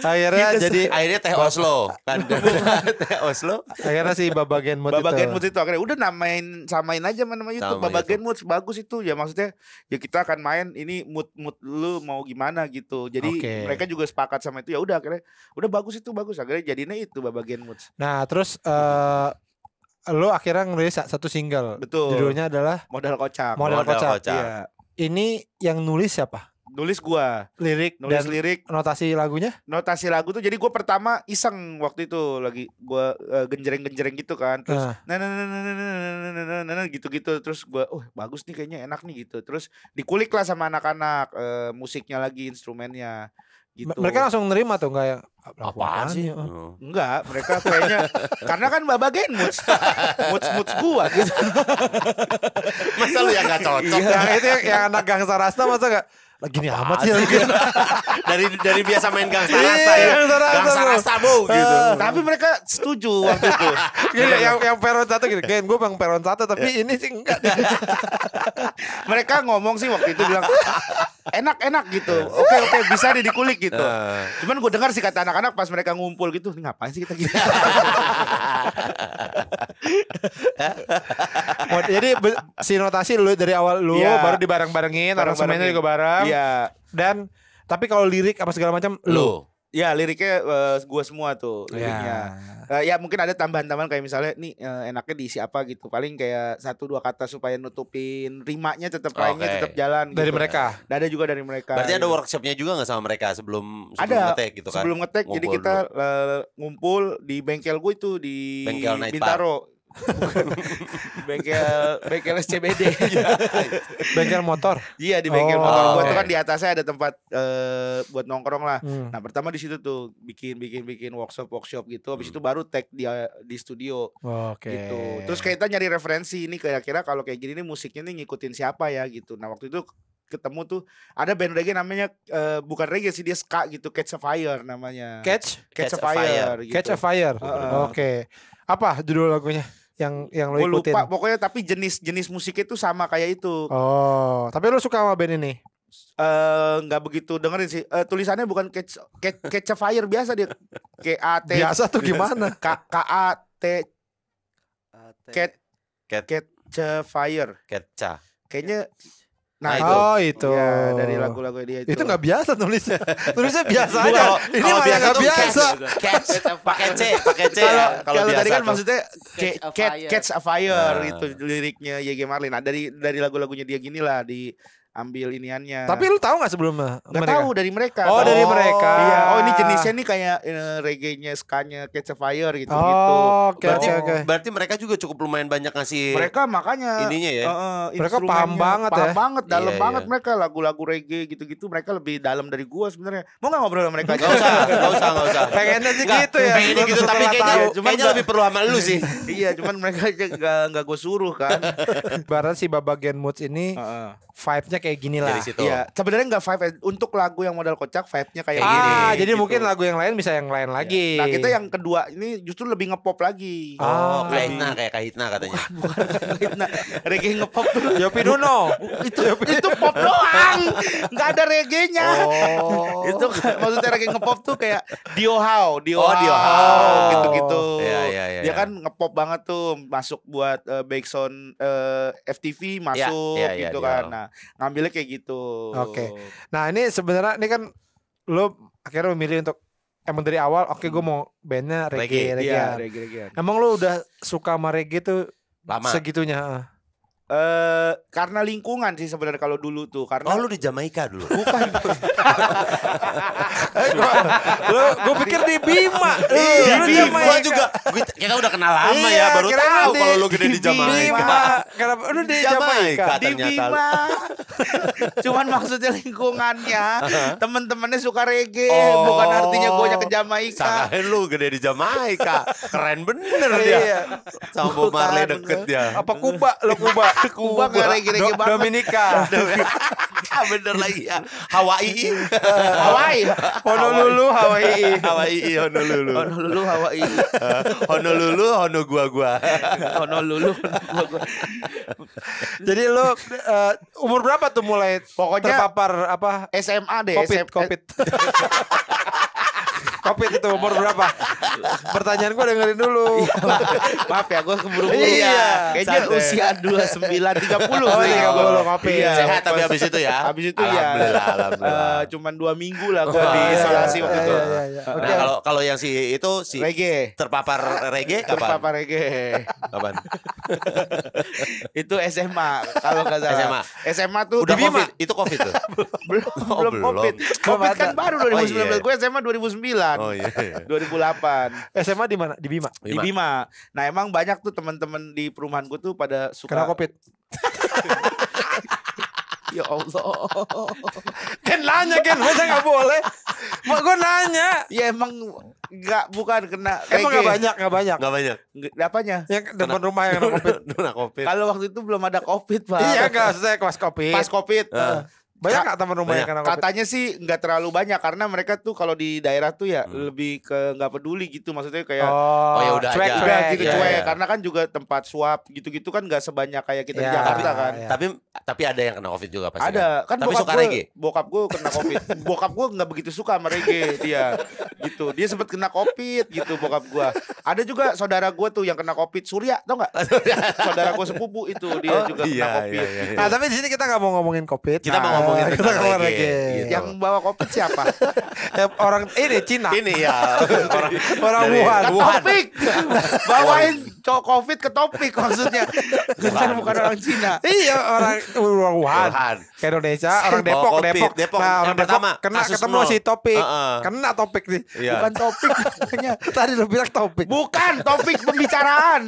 akhirnya gitu jadi akhirnya teh Oslo kan teh Oslo. Akhirnya si Babagen Mood Babagen Mood itu akhirnya udah namain samain aja sama nama YouTube sama Babagen Mood bagus itu ya maksudnya ya kita akan main ini mood mood lu mau gimana gitu. Jadi okay. mereka juga sepakat sama itu ya udah akhirnya udah bagus itu bagus akhirnya jadinya itu Babagen Mood. Nah, terus uh, lo akhirnya ngerilis satu single. Betul. Judulnya adalah Modal Kocak. Modal, Modal Kocak. kocak. Iya. Ini yang nulis siapa? Nulis gua. Lirik nulis dan lirik. Notasi lagunya? Notasi lagu tuh jadi gua pertama iseng waktu itu lagi gua uh, genjreng-genjreng gitu kan. Terus uh. nah gitu-gitu terus gua oh bagus nih kayaknya enak nih gitu. Terus dikulik lah sama anak-anak uh, musiknya lagi instrumennya gitu. Mereka langsung nerima tuh enggak ya? Ah, apaan sih? Ya? Oh. Enggak, mereka kayaknya karena kan Gen moods. moods moods gua gitu. masa lu yang gak cocok? Iya, itu yang, yang anak gangsa rasta masa enggak? gini nih amat ya, sih lagi. dari dari biasa main gangsta iya, rasta ya. Gangsta bu gitu. Ah. Tapi mereka setuju waktu itu. Gini, yang yang peron satu gitu. kan gue bang peron satu tapi iya. ini sih enggak. mereka ngomong sih waktu itu bilang enak enak gitu. Iya. Oke oke bisa nih dikulik gitu. Cuman gue dengar sih kata anak-anak pas mereka ngumpul gitu, ngapain sih kita gitu. Jadi si notasi lu dari awal lu baru dibareng-barengin, orang semuanya juga bareng. Iya. Dan tapi kalau lirik apa segala macam lo Ya liriknya uh, eh, gue semua tuh iya. liriknya. Ya. Uh, ya mungkin ada tambahan-tambahan kayak misalnya nih uh, enaknya diisi apa gitu. Paling kayak satu dua kata supaya nutupin rimanya tetap okay. lainnya tetap jalan. Dari gitu. mereka. Dan ada juga dari mereka. Berarti ada workshopnya juga nggak sama mereka sebelum, sebelum ada, ngetek gitu kan? Sebelum ngetek jadi kita uh, ngumpul di bengkel gue itu di bengkel Bintaro bengkel bengkel SCBD. Iya. bengkel motor. Iya di bengkel oh, motor. buat okay. tuh kan di atasnya ada tempat uh, buat nongkrong lah. Hmm. Nah, pertama di situ tuh bikin bikin bikin workshop workshop gitu. Habis hmm. itu baru tag di di studio. Okay. Gitu. Terus kita nyari referensi ini kira-kira kalau kayak gini nih musiknya nih ngikutin siapa ya gitu. Nah, waktu itu ketemu tuh ada band reggae namanya uh, bukan reggae sih dia ska gitu Catch a Fire namanya. Catch Catch, Catch a Fire. fire. Gitu. Catch a Fire. Uh, Oke. Okay. Apa judul lagunya? yang yang lo ikutin? lupa pokoknya tapi jenis-jenis musik itu sama kayak itu. Oh, tapi lo suka sama band ini? Eh, nggak uh, begitu dengerin sih. Uh, tulisannya bukan catch, catch, catch a fire biasa dia. K A T. Biasa tuh gimana? K K A T. Cat. Cat. Catch a fire. Catcha. Kayaknya Nah, nah itu. oh itu. Ya, dari lagu-lagu dia itu. Itu nggak biasa nulisnya. nulisnya biasa aja. Kalo, Ini kalo biasa gak biasa. Catch, pakai C, pakai C. Kalau kalau tadi kan maksudnya catch a fire, catch a fire nah. itu liriknya YG Marlin. Nah, dari dari lagu-lagunya dia gini lah di ambil iniannya. Tapi lu tahu nggak sebelumnya? Gak mereka? tahu dari mereka. Oh, tahu. dari oh. mereka. Iya. Oh, ini jenisnya nih kayak uh, eh, reggae-nya, ska-nya Catch a Fire gitu-gitu. Oh, oke okay, berarti, okay, okay. berarti mereka juga cukup lumayan banyak ngasih Mereka makanya ininya ya. Uh, mereka paham banget paham ya. Paham banget, dalam iya, banget iya. mereka lagu-lagu reggae gitu-gitu mereka lebih dalam dari gua sebenarnya. Mau nggak ngobrol sama mereka? Gak usah, gak usah, gak usah. Pengennya sih gitu ya. Pengen gitu tapi kayaknya tahu. cuman kayaknya lebih perlu sama lu sih. iya, cuman mereka aja gak, gak gue suruh kan. Berarti si babagan Moods ini vibe-nya kayak gini lah. Iya, sebenarnya nggak vibe untuk lagu yang modal kocak vibe-nya kayak ah, gini. Ah, jadi gitu. mungkin lagu yang lain bisa yang lain iya. lagi. Nah, kita yang kedua ini justru lebih ngepop lagi. Oh, ah. kayak Hitna kayak Kahitna katanya. Bukan, bukan Kahitna. reggae ngepop tuh. Yopi Duno. itu itu pop doang. Enggak ada reggae-nya. Oh. itu maksudnya reggae ngepop tuh kayak Dio How, Dio oh, How, how. gitu-gitu. Iya, iya, iya. Dia ya. kan ngepop banget tuh masuk buat uh, eh, Backsound uh, eh, FTV iya, iya, masuk ya, ya, ya, gitu ya, kan. Nah, ngambilnya kayak gitu. Oke. Okay. Nah ini sebenarnya ini kan lo akhirnya memilih untuk emang dari awal oke okay, gue mau bandnya reggae reggae, reggae, iya, reggae, reggae. Emang lo udah suka sama reggae tuh lama segitunya? Eh uh, karena lingkungan sih sebenarnya kalau dulu tuh karena Oh lu di Jamaika dulu. Bukan. Eh, lu gua pikir di Bima. Iya, di Bima juga. Gua, kita udah kenal lama ya, iya, ya baru tahu kalau lu gede di Jamaika. Bima. Kenapa lu di Jamaika, Jamaika di Bima. Cuman maksudnya lingkungannya temen-temennya suka reggae, oh, bukan artinya gue ke Jamaika. Sangkain lu gede di Jamaika, keren bener ya, Iya. Sama Bob Marley deket ya, Apa Kuba lo Kuba? Kuba, Kuba. reggae-reggae banget. Dominika. bener lagi ya. Hawaii. Hawaii. Honolulu, Hawaii. Hawaii, Honolulu. Honolulu, Hawaii. Honolulu, Hono gua gua. Honolulu, gua gua. Jadi lu uh, umur berapa tuh mulai pokoknya terpapar apa SMA deh, COVID, COVID. Covid itu umur berapa? Pertanyaan gue dengerin dulu. Iya, maaf ya, gue keburu buru. Iya. Ya. Kayaknya dua usia tiga puluh. Oh, puluh. ngopi. Iya. Sehat tapi habis itu ya. Habis itu ya. Alhamdulillah, alhamdulillah. Eh, cuman dua minggu lah gue oh, di iya, iya, isolasi waktu itu. Nah, kalau kalau yang si itu si reggae. Terpapar reggae kapan? Terpapar reggae. Kapan? itu SMA kalau nggak salah. SMA. SMA tuh udah COVID. Itu COVID tuh. belum, oh, belum COVID. COVID kan baru oh, dua ribu sembilan belas. Gue SMA dua ribu sembilan. Oh iya. iya. 2008. SMA di mana? Di Bima. Di Bima. Nah, emang banyak tuh teman-teman di perumahan perumahanku tuh pada suka Kena Covid. Ya Allah. Kan nanya kan, masa nggak boleh? Mak gue nanya. Ya emang nggak bukan kena. Emang nggak banyak, nggak banyak. Nggak banyak. Nggak apanya? Yang depan rumah yang kena covid. kena covid. Kalau waktu itu belum ada covid pak. Iya nggak, saya pas covid. Pas covid. Uh. Banyak nggak teman rumahnya karena COVID? Katanya sih nggak terlalu banyak karena mereka tuh kalau di daerah tuh ya hmm. lebih ke nggak peduli gitu maksudnya kayak oh, oh ya udah iya, iya, gitu, iya, cuek, aja. cuek gitu yeah, cuek ya. karena kan juga tempat swab gitu-gitu kan nggak sebanyak kayak kita yeah. di Jakarta tapi, kan. Tapi tapi ada yang kena COVID juga pasti. Ada kan, kan bokap gue, Bokap gue kena COVID. bokap gue nggak begitu suka sama reggae dia gitu. Dia sempet kena COVID gitu bokap gue. Ada juga saudara gue tuh yang kena COVID Surya tau nggak? saudara gue sepupu itu dia oh, juga iya, kena COVID. Iya, iya, iya. Nah tapi di sini kita nggak mau ngomongin COVID. Kita nah, mau ngomongin oh, gitu kita tentang iya, lagi reggae. Iya, gitu. Iya. Yang bawa kopi siapa? orang ini Cina. Ini ya orang orang dari, Wuhan. Ke topik. Bawain COVID ke topik maksudnya. Bukan bukan orang Cina. iya orang Wuhan. Wuhan. Ke Indonesia orang Depok COVID, Depok. Depok. Nah, orang Depok pertama, kena ketemu si topik. Uh -uh. Kena topik nih. Yeah. Bukan topik. Tadi lu bilang topik. Bukan topik pembicaraan.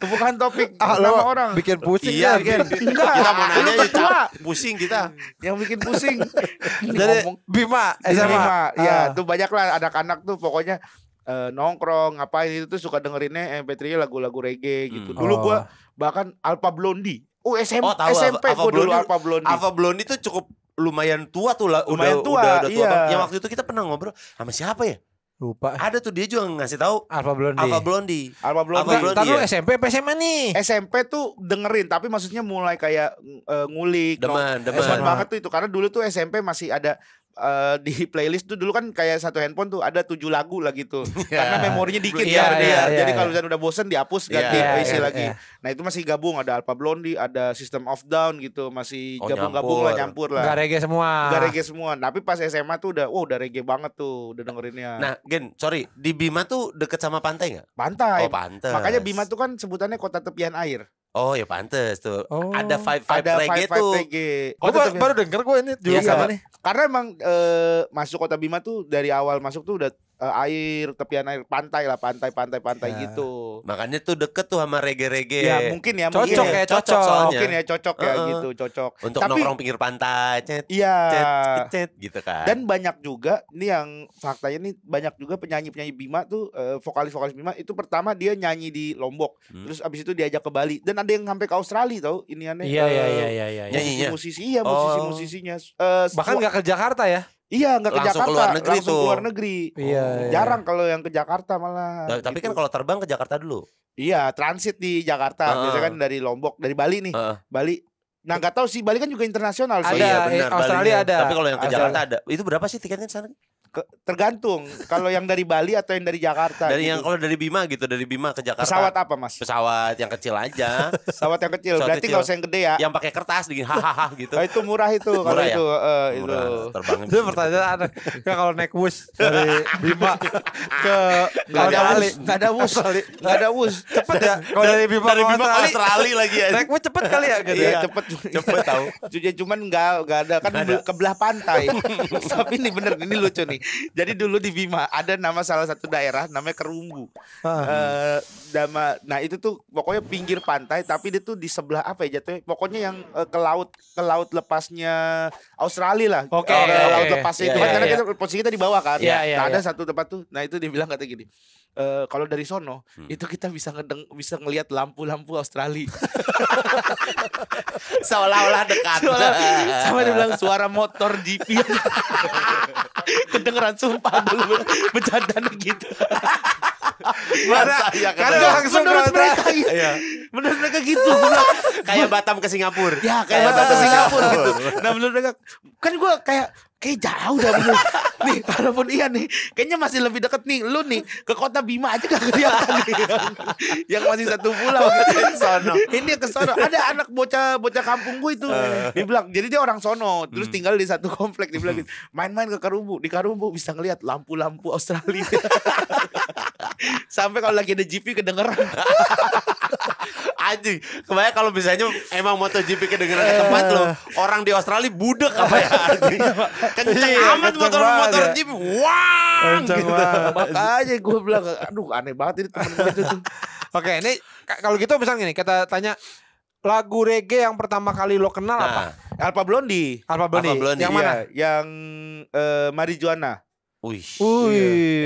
Bukan topik ah, nama orang. Bikin pusing iya, ya. Bikin. Kita mau nanya ya, pusing kita. Yang bikin pusing. Jadi Bima, SMA. Eh, Bima, ya ah. tuh banyak lah anak-anak tuh pokoknya uh, nongkrong ngapain itu tuh suka dengerinnya MP3 lagu-lagu reggae gitu. Hmm. Dulu gua oh. bahkan Alpha Blondie. Oh, SM, oh, tahu, SMP Alpha, gua dulu Alpha Blondie. Alpha Blondie tuh cukup lumayan tua tuh lah lumayan udah, tua udah, udah tua iya. yang waktu itu kita pernah ngobrol sama siapa ya Lupa. Ada tuh dia juga ngasih tahu Alfa Blondie. Alfa Blondie. Alfa Blondie. Alpha Blondie. Tahu ya. SMP apa SMA nih? SMP tuh dengerin tapi maksudnya mulai kayak uh, ngulik. Demen, no, demen. Demen banget tuh itu karena dulu tuh SMP masih ada uh, di playlist tuh dulu kan kayak satu handphone tuh ada tujuh lagu lah gitu yeah. karena memorinya dikit yeah, ya, kan. yeah, yeah, yeah, jadi iya, kalau iya. misalnya udah bosen dihapus iya, ganti yeah, isi yeah, lagi yeah. nah itu masih gabung ada Alpha Blondie ada System of Down gitu masih oh, gabung-gabung oh, lah nyampur lah gak reggae semua gak reggae semua tapi pas SMA tuh udah wow oh, udah reggae banget tuh udah dengerinnya nah Gen sorry di Bima tuh deket sama pantai nggak pantai oh pantai makanya Bima tuh kan sebutannya kota tepian air Oh ya pantes tuh. Oh. Ada five five ada reggae five, tuh. Reggae. Gue baru denger gue ini juga iya, iya, sama nih. Karena emang e, masuk Kota Bima tuh dari awal masuk tuh udah uh, air tepian air pantai lah pantai pantai pantai ya. gitu makanya tuh deket tuh sama rege-rege ya mungkin ya cocok mungkin ya, ya cocok, cocok soalnya. mungkin ya cocok uh -uh. ya gitu cocok untuk Tapi, nongkrong pinggir pantai cet iya cet, cet, cet gitu kan dan banyak juga ini yang faktanya nih banyak juga penyanyi penyanyi Bima tuh uh, eh, vokalis vokalis Bima itu pertama dia nyanyi di Lombok hmm. terus abis itu diajak ke Bali dan ada yang sampai ke Australia tau ini aneh iya iya eh, iya iya musisi musisi iya, iya. musisi iya, oh. musisinya uh, bahkan nggak ke Jakarta ya Iya, nggak ke langsung Jakarta, keluar negeri langsung tuh. keluar negeri. Iya, oh, iya. Jarang kalau yang ke Jakarta malah. tapi kan gitu. kan kalau terbang ke Jakarta dulu. Iya, transit di Jakarta. Uh. Biasanya kan dari Lombok, dari Bali nih. Uh. Bali. Nah, nggak tahu sih Bali kan juga internasional. Ada, sih. iya, benar, eh, Australia Bali, ada. Tapi kalau yang ke Australia. Jakarta ada. Itu berapa sih tiketnya sana? Ke, tergantung kalau yang dari Bali atau yang dari Jakarta. Dari gitu. yang kalau dari Bima gitu, dari Bima ke Jakarta. Pesawat apa mas? Pesawat yang kecil aja. Pesawat yang kecil. Pesawat Berarti kalau usah yang gede ya. Yang pakai kertas dingin hahaha gitu. Nah, itu murah itu murah kalau ya? itu. Uh, murah, itu. terbang Itu pertanyaan ada kalau naik bus dari Bima ke nggak ada bus, nggak ada bus, nggak ada bus. Cepet ya kalau dari Bima dari Bima ke Australia lagi ya. Naik bus cepet kali ya gitu. Iya ya? cepet cepet tahu. Cuman nggak nggak ada kan kebelah pantai. Tapi ini bener ini lucu nih Jadi dulu di Bima ada nama salah satu daerah namanya Kerumbu. Uh, ah. nama eh, nah itu tuh pokoknya pinggir pantai tapi dia tuh di sebelah apa ya jatuhnya? Pokoknya yang uh, ke laut ke laut lepasnya Australia lah. Oke. Okay. Uh, laut lepasnya iya, itu yeah, kan yeah, karena yeah. kita posisi kita di bawah kan. Yeah, yeah, nah, ada iya. satu tempat tuh. Nah itu dibilang kata gini. Uh, kalau dari sono hmm. itu kita bisa ngedeng bisa ngelihat lampu-lampu Australia. seolah-olah dekat. Seolah, sama dibilang suara motor GP. kedengeran sumpah dulu bercanda gitu. Masa ya kan? karena langsung menurut mereka gitu. Iya. Menurut mereka gitu kayak Batam ke Singapura. Ya, kayak, Batam ke Singapura gitu. Nah, menurut mereka kan gue kayak kayak jauh dah bro. nih walaupun iya nih kayaknya masih lebih deket nih lu nih ke kota Bima aja gak kelihatan nih. yang masih satu pulau oh, sono ini ke sono ada anak bocah bocah kampung gue itu uh. Eh. dia bilang jadi dia orang sono terus hmm. tinggal di satu komplek dia bilang gitu main-main ke Karubu di Karubu bisa ngeliat lampu-lampu Australia sampai kalau lagi ada GP kedengeran anjing. Kebayang kalau misalnya emang MotoGP kedengeran di tempat lo, orang di Australia budek apa ya Kenceng iya, amat motor-motor ya. Wah. gitu. Makanya gue bilang, aduh aneh banget ini temen gue itu tuh. Oke, ini kalau gitu misalnya gini, kita tanya lagu reggae yang pertama kali lo kenal apa? Nah. Alpha Blondie. Alpha Blondie. Yang mana? Iya, yang uh, Marijuana. Wih,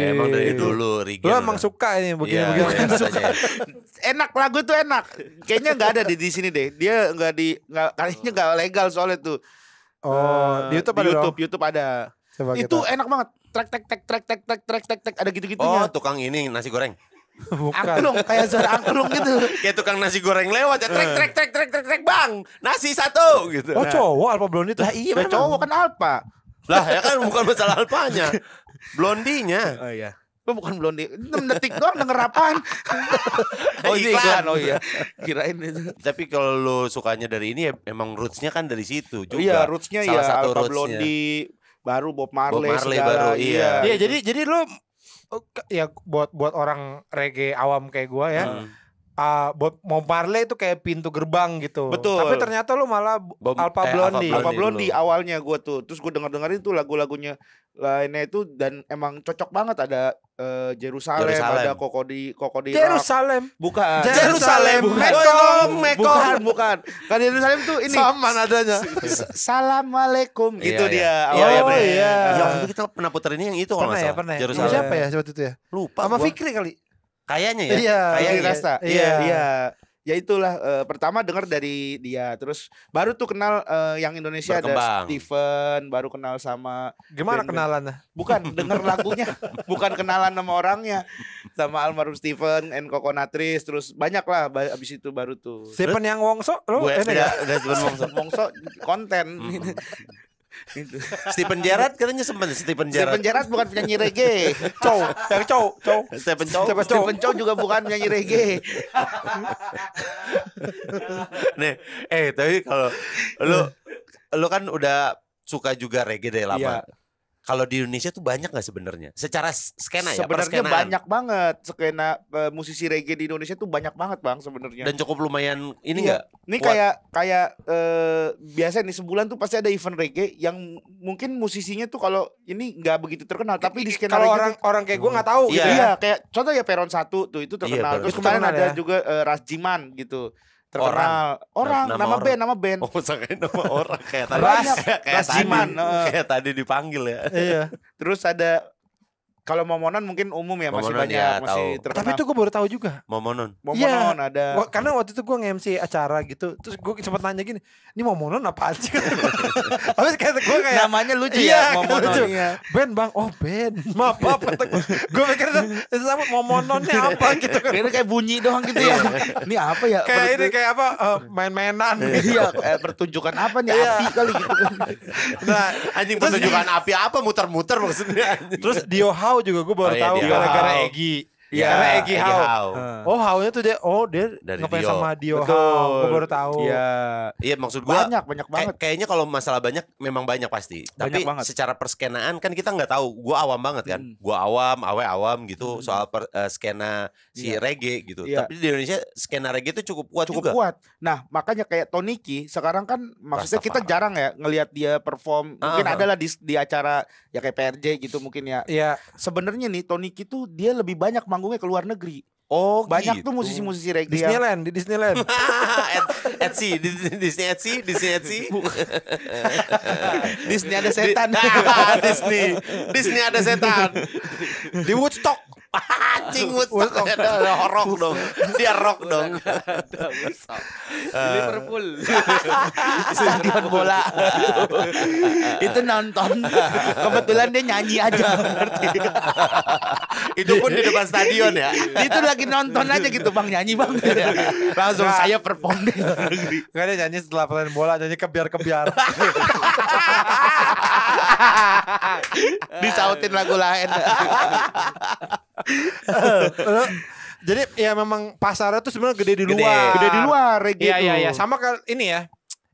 ya, emang dari dulu Rigel. Lo emang suka ini begini-begini. Ya, begini, ya, enak lagu itu enak. Kayaknya nggak ada di, di sini deh. Dia nggak di, nggak kayaknya nggak legal soalnya tuh. Oh, uh, di YouTube ada. Di YouTube, YouTube ada. Coba itu kita. enak banget. track track track track track track track track track ada gitu-gitunya. Oh, tukang ini nasi goreng. Bukan. Angklung kayak suara angklung gitu. kayak tukang nasi goreng lewat ya trek trek trek trek trek trek bang. Nasi satu gitu. Oh, cowok Alfa Blondie itu. Lah iya, cowok kan Alfa. Lah ya kan bukan masalah alpanya. Blondinya. Oh iya. Gue bukan blondi, 6 detik doang denger apaan. oh iya iklan, oh iya. Kirain itu. Tapi kalau lo sukanya dari ini ya emang rootsnya kan dari situ juga. Oh, iya rootsnya Salah ya satu rootsnya. Blondi. baru Bob Marley. Bob Marley segala, baru, iya. Iya, iya jadi, jadi lo oh, ya buat buat orang reggae awam kayak gua ya. Hmm uh, buat mau parle itu kayak pintu gerbang gitu. Betul. Tapi ternyata lu malah Bom, Alpha eh, Blondie. Alpha Blondie awalnya gue tuh, terus gue denger dengerin tuh lagu-lagunya lainnya itu dan emang cocok banget ada uh, eh, Jerusalem, Jerusalem, ada Kokodi Kokodi Jerusalem. Rap. Bukan. Jerusalem. Mekong, Mekong. Bukan, bukan. Kan Jerusalem tuh ini. Sama nadanya. Assalamualaikum iya, gitu iya, dia. Oh, oh, iya. Ya, iya. Ya, kita pernah puter ini yang itu kalau pernah ya, pernah. Ya. Jerusalem. Siapa ya waktu itu ya? Lupa. Sama Fikri kali. Kayaknya ya. Iya, kayaknya ya. rasa. Iya. iya. iya. Ya itulah uh, pertama dengar dari dia terus baru tuh kenal uh, yang Indonesia Berkembang. ada Steven, baru kenal sama Gimana band kenalannya? Bukan dengar lagunya, bukan kenalan sama orangnya. Sama almarhum Steven and Kokonatris terus banyak lah abis itu baru tuh. Steven yang Wongso lu Gue, ya? Steven Wongso. Wongso konten. Gitu. Stephen Gerrard katanya sempat Stephen Gerrard. Stephen Gerrard bukan penyanyi reggae. Chow, tapi Chow, Chow. Stephen Chow. Stephen Chow. Stephen Chow juga bukan penyanyi reggae. Nih, eh tapi kalau lu lu kan udah suka juga reggae dari lama. Iya kalau di Indonesia tuh banyak gak sebenarnya? Secara skena ya? Sebenarnya banyak banget skena uh, musisi reggae di Indonesia tuh banyak banget bang sebenarnya. Dan cukup lumayan ini iya. nggak? gak Ini kuat. kayak kayak uh, biasa nih sebulan tuh pasti ada event reggae yang mungkin musisinya tuh kalau ini nggak begitu terkenal tapi di skena kalau orang tuh, orang kayak gue nggak tahu. Iya. Gitu. iya ya. kayak contoh ya Peron satu tuh itu iya, terkenal. Iya, Terus kemarin ada ya. juga uh, gitu terkenal orang, orang nama, nama orang. band nama band oh sangkain nama orang kayak tadi kayak, kayak tadi kayak tadi dipanggil ya iya. terus ada kalau Momonon mungkin umum ya Momonon masih banyak ya, masih tahu. terkenal. Tapi itu gue baru tahu juga. Momonon. Iya. Momonon ya, ada. Gua, karena waktu itu gue nge-MC acara gitu, terus gue sempat nanya gini, "Ini Momonon apa sih?" Habis kayak gue kayak namanya lucu iya, ya Momonon. Lucu. Ya. Ben Bang, oh Ben. Maaf, maaf kata gue. Gue mikir sama Momononnya apa gitu kan. Kira kayak bunyi doang gitu ya. Iya. ini apa ya? Kayak ini kayak apa uh, main-mainan Iya, gitu. pertunjukan apa nih iya. api kali gitu kan. Nah, anjing pertunjukan api apa muter-muter maksudnya. Terus Dio tahu juga gue baru oh, iya, tahu gara-gara Egi. Iya, iya. Karena Egi How. Uh. Oh how nya tuh dia, oh dia Dari Dio. sama Dio Betul. How. Gue baru tahu. Iya. Iya maksud gua Banyak, banyak banget. Kay kayaknya kalau masalah banyak, memang banyak pasti. Banyak Tapi banget. secara perskenaan kan kita nggak tahu. Gua awam banget kan. Hmm. Gua awam, awe awam gitu hmm. soal per, uh, skena si yeah. reggae gitu. Yeah. Tapi di Indonesia skena reggae itu cukup kuat cukup juga. kuat. Nah makanya kayak Toniki sekarang kan maksudnya Rastafara. kita jarang ya ngelihat dia perform. Mungkin uh ah. -huh. adalah di, di acara ya kayak PRJ gitu mungkin ya. Iya. Yeah. Sebenarnya nih Toniki tuh dia lebih banyak manggung manggungnya ke luar negeri. Oh, banyak gitu. tuh musisi-musisi reggae. Disneyland, di Disneyland. At, Etsy, di Disney Etsy, Disney Etsy. Disney ada setan. Disney, Disney ada setan. Di Woodstock. Anjing Woodstock, ada, ada rock dong. Dia rock dong. Liverpool. Stadion bola. itu nonton. Kebetulan dia nyanyi aja. itu pun di depan stadion ya. itu lagi nonton aja gitu bang nyanyi bang. Langsung saya perform deh. Enggak ada nyanyi setelah pertandingan bola nyanyi kebiar-kebiar. Disautin lagu lain. Eh, jadi ya memang pasarnya tuh sebenarnya gede di luar. Gede, gede di luar reggae Iya iya gitu. iya sama kayak ini ya.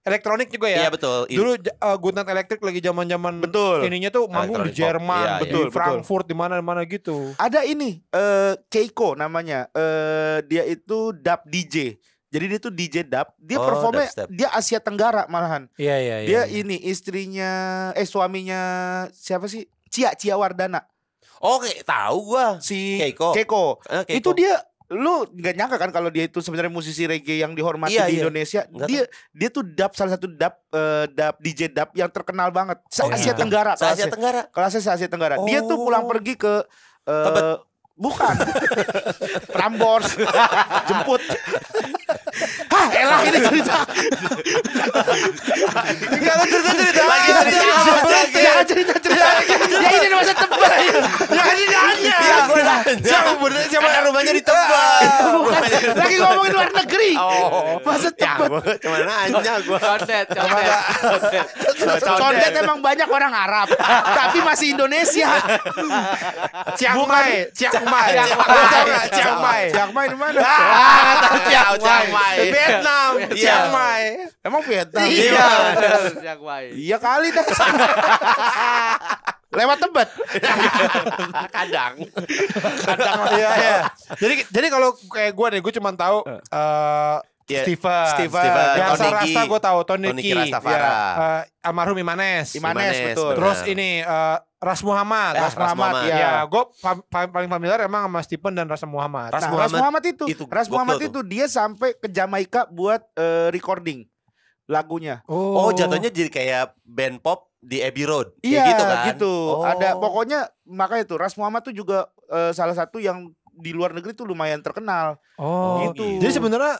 Elektronik juga ya. Iya betul. Iya. Dulu uh, eh, Guntan Elektrik lagi zaman-zaman betul. ininya tuh manggung di Jerman, iya, iya. betul, di Frankfurt di mana-mana gitu. Ada ini uh, Keiko namanya. Uh, dia itu dub DJ. Jadi dia tuh DJ dub, dia oh, performnya dubstep. dia Asia Tenggara malahan. Iya iya iya. Dia ya. ini istrinya eh suaminya siapa sih? Cia Cia Wardana. Oke, oh, tahu gua si Keiko. Keiko. Uh, Keiko. Itu dia lu nggak nyangka kan kalau dia itu sebenarnya musisi reggae yang dihormati iya, di iya. Indonesia. dia dia tuh dap salah satu dap uh, eh, dap DJ dap yang terkenal banget se oh, iya. Asia iya. Tenggara. Se Asia Tenggara. Kelasnya saya Asia Tenggara. Oh. Dia tuh oh. pulang pergi ke uh, Tebet. Bukan. Prambors jemput Hah, elah ini cerita. Enggak ada cerita cerita lagi cerita Ya cerita cerita lagi. Ya ini masa tebal. Ya ini nanya. Ya gue nanya. Siapa bener siapa yang rumahnya di tebal. Lagi ngomongin luar negeri. Oh. Masa ya, tebal. Cuma nanya gue. Condet, condet. Condet emang banyak orang Arab, tapi masih Indonesia. Chiang Mai, Chiang Mai. Chiang Mai. Chiang Mai di mana? Ah, Mai. Mai. Vietnam, Chiang Mai. Emang Vietnam? Iya. iya. Chiang Mai. Iya kali dah. Lewat tebet. Kadang. Kadang. Iya, iya. Jadi jadi kalau kayak gue nih, gue cuma tahu uh, yeah. Steven. Steven. Steven. Yang Tony gue tahu Tony Tony Rastafara. Ya, uh, almarhum Imanes. Imanes. Imanes betul. Terus ini uh, Ras Muhammad, eh, Ras, Muhammad. Muhammad. Ya, ya gue paling familiar emang sama Steven dan Ras Muhammad. Ras, nah, Muhammad, Ras Muhammad itu, itu Ras Muhammad itu tuh. dia sampai ke Jamaika buat uh, recording lagunya. Oh, oh jatuhnya jadi kayak band pop di Abbey Road. Iya, gitu kan. gitu. Oh. Ada pokoknya makanya tuh Ras Muhammad tuh juga uh, salah satu yang di luar negeri tuh lumayan terkenal. Oh, gitu. Jadi sebenarnya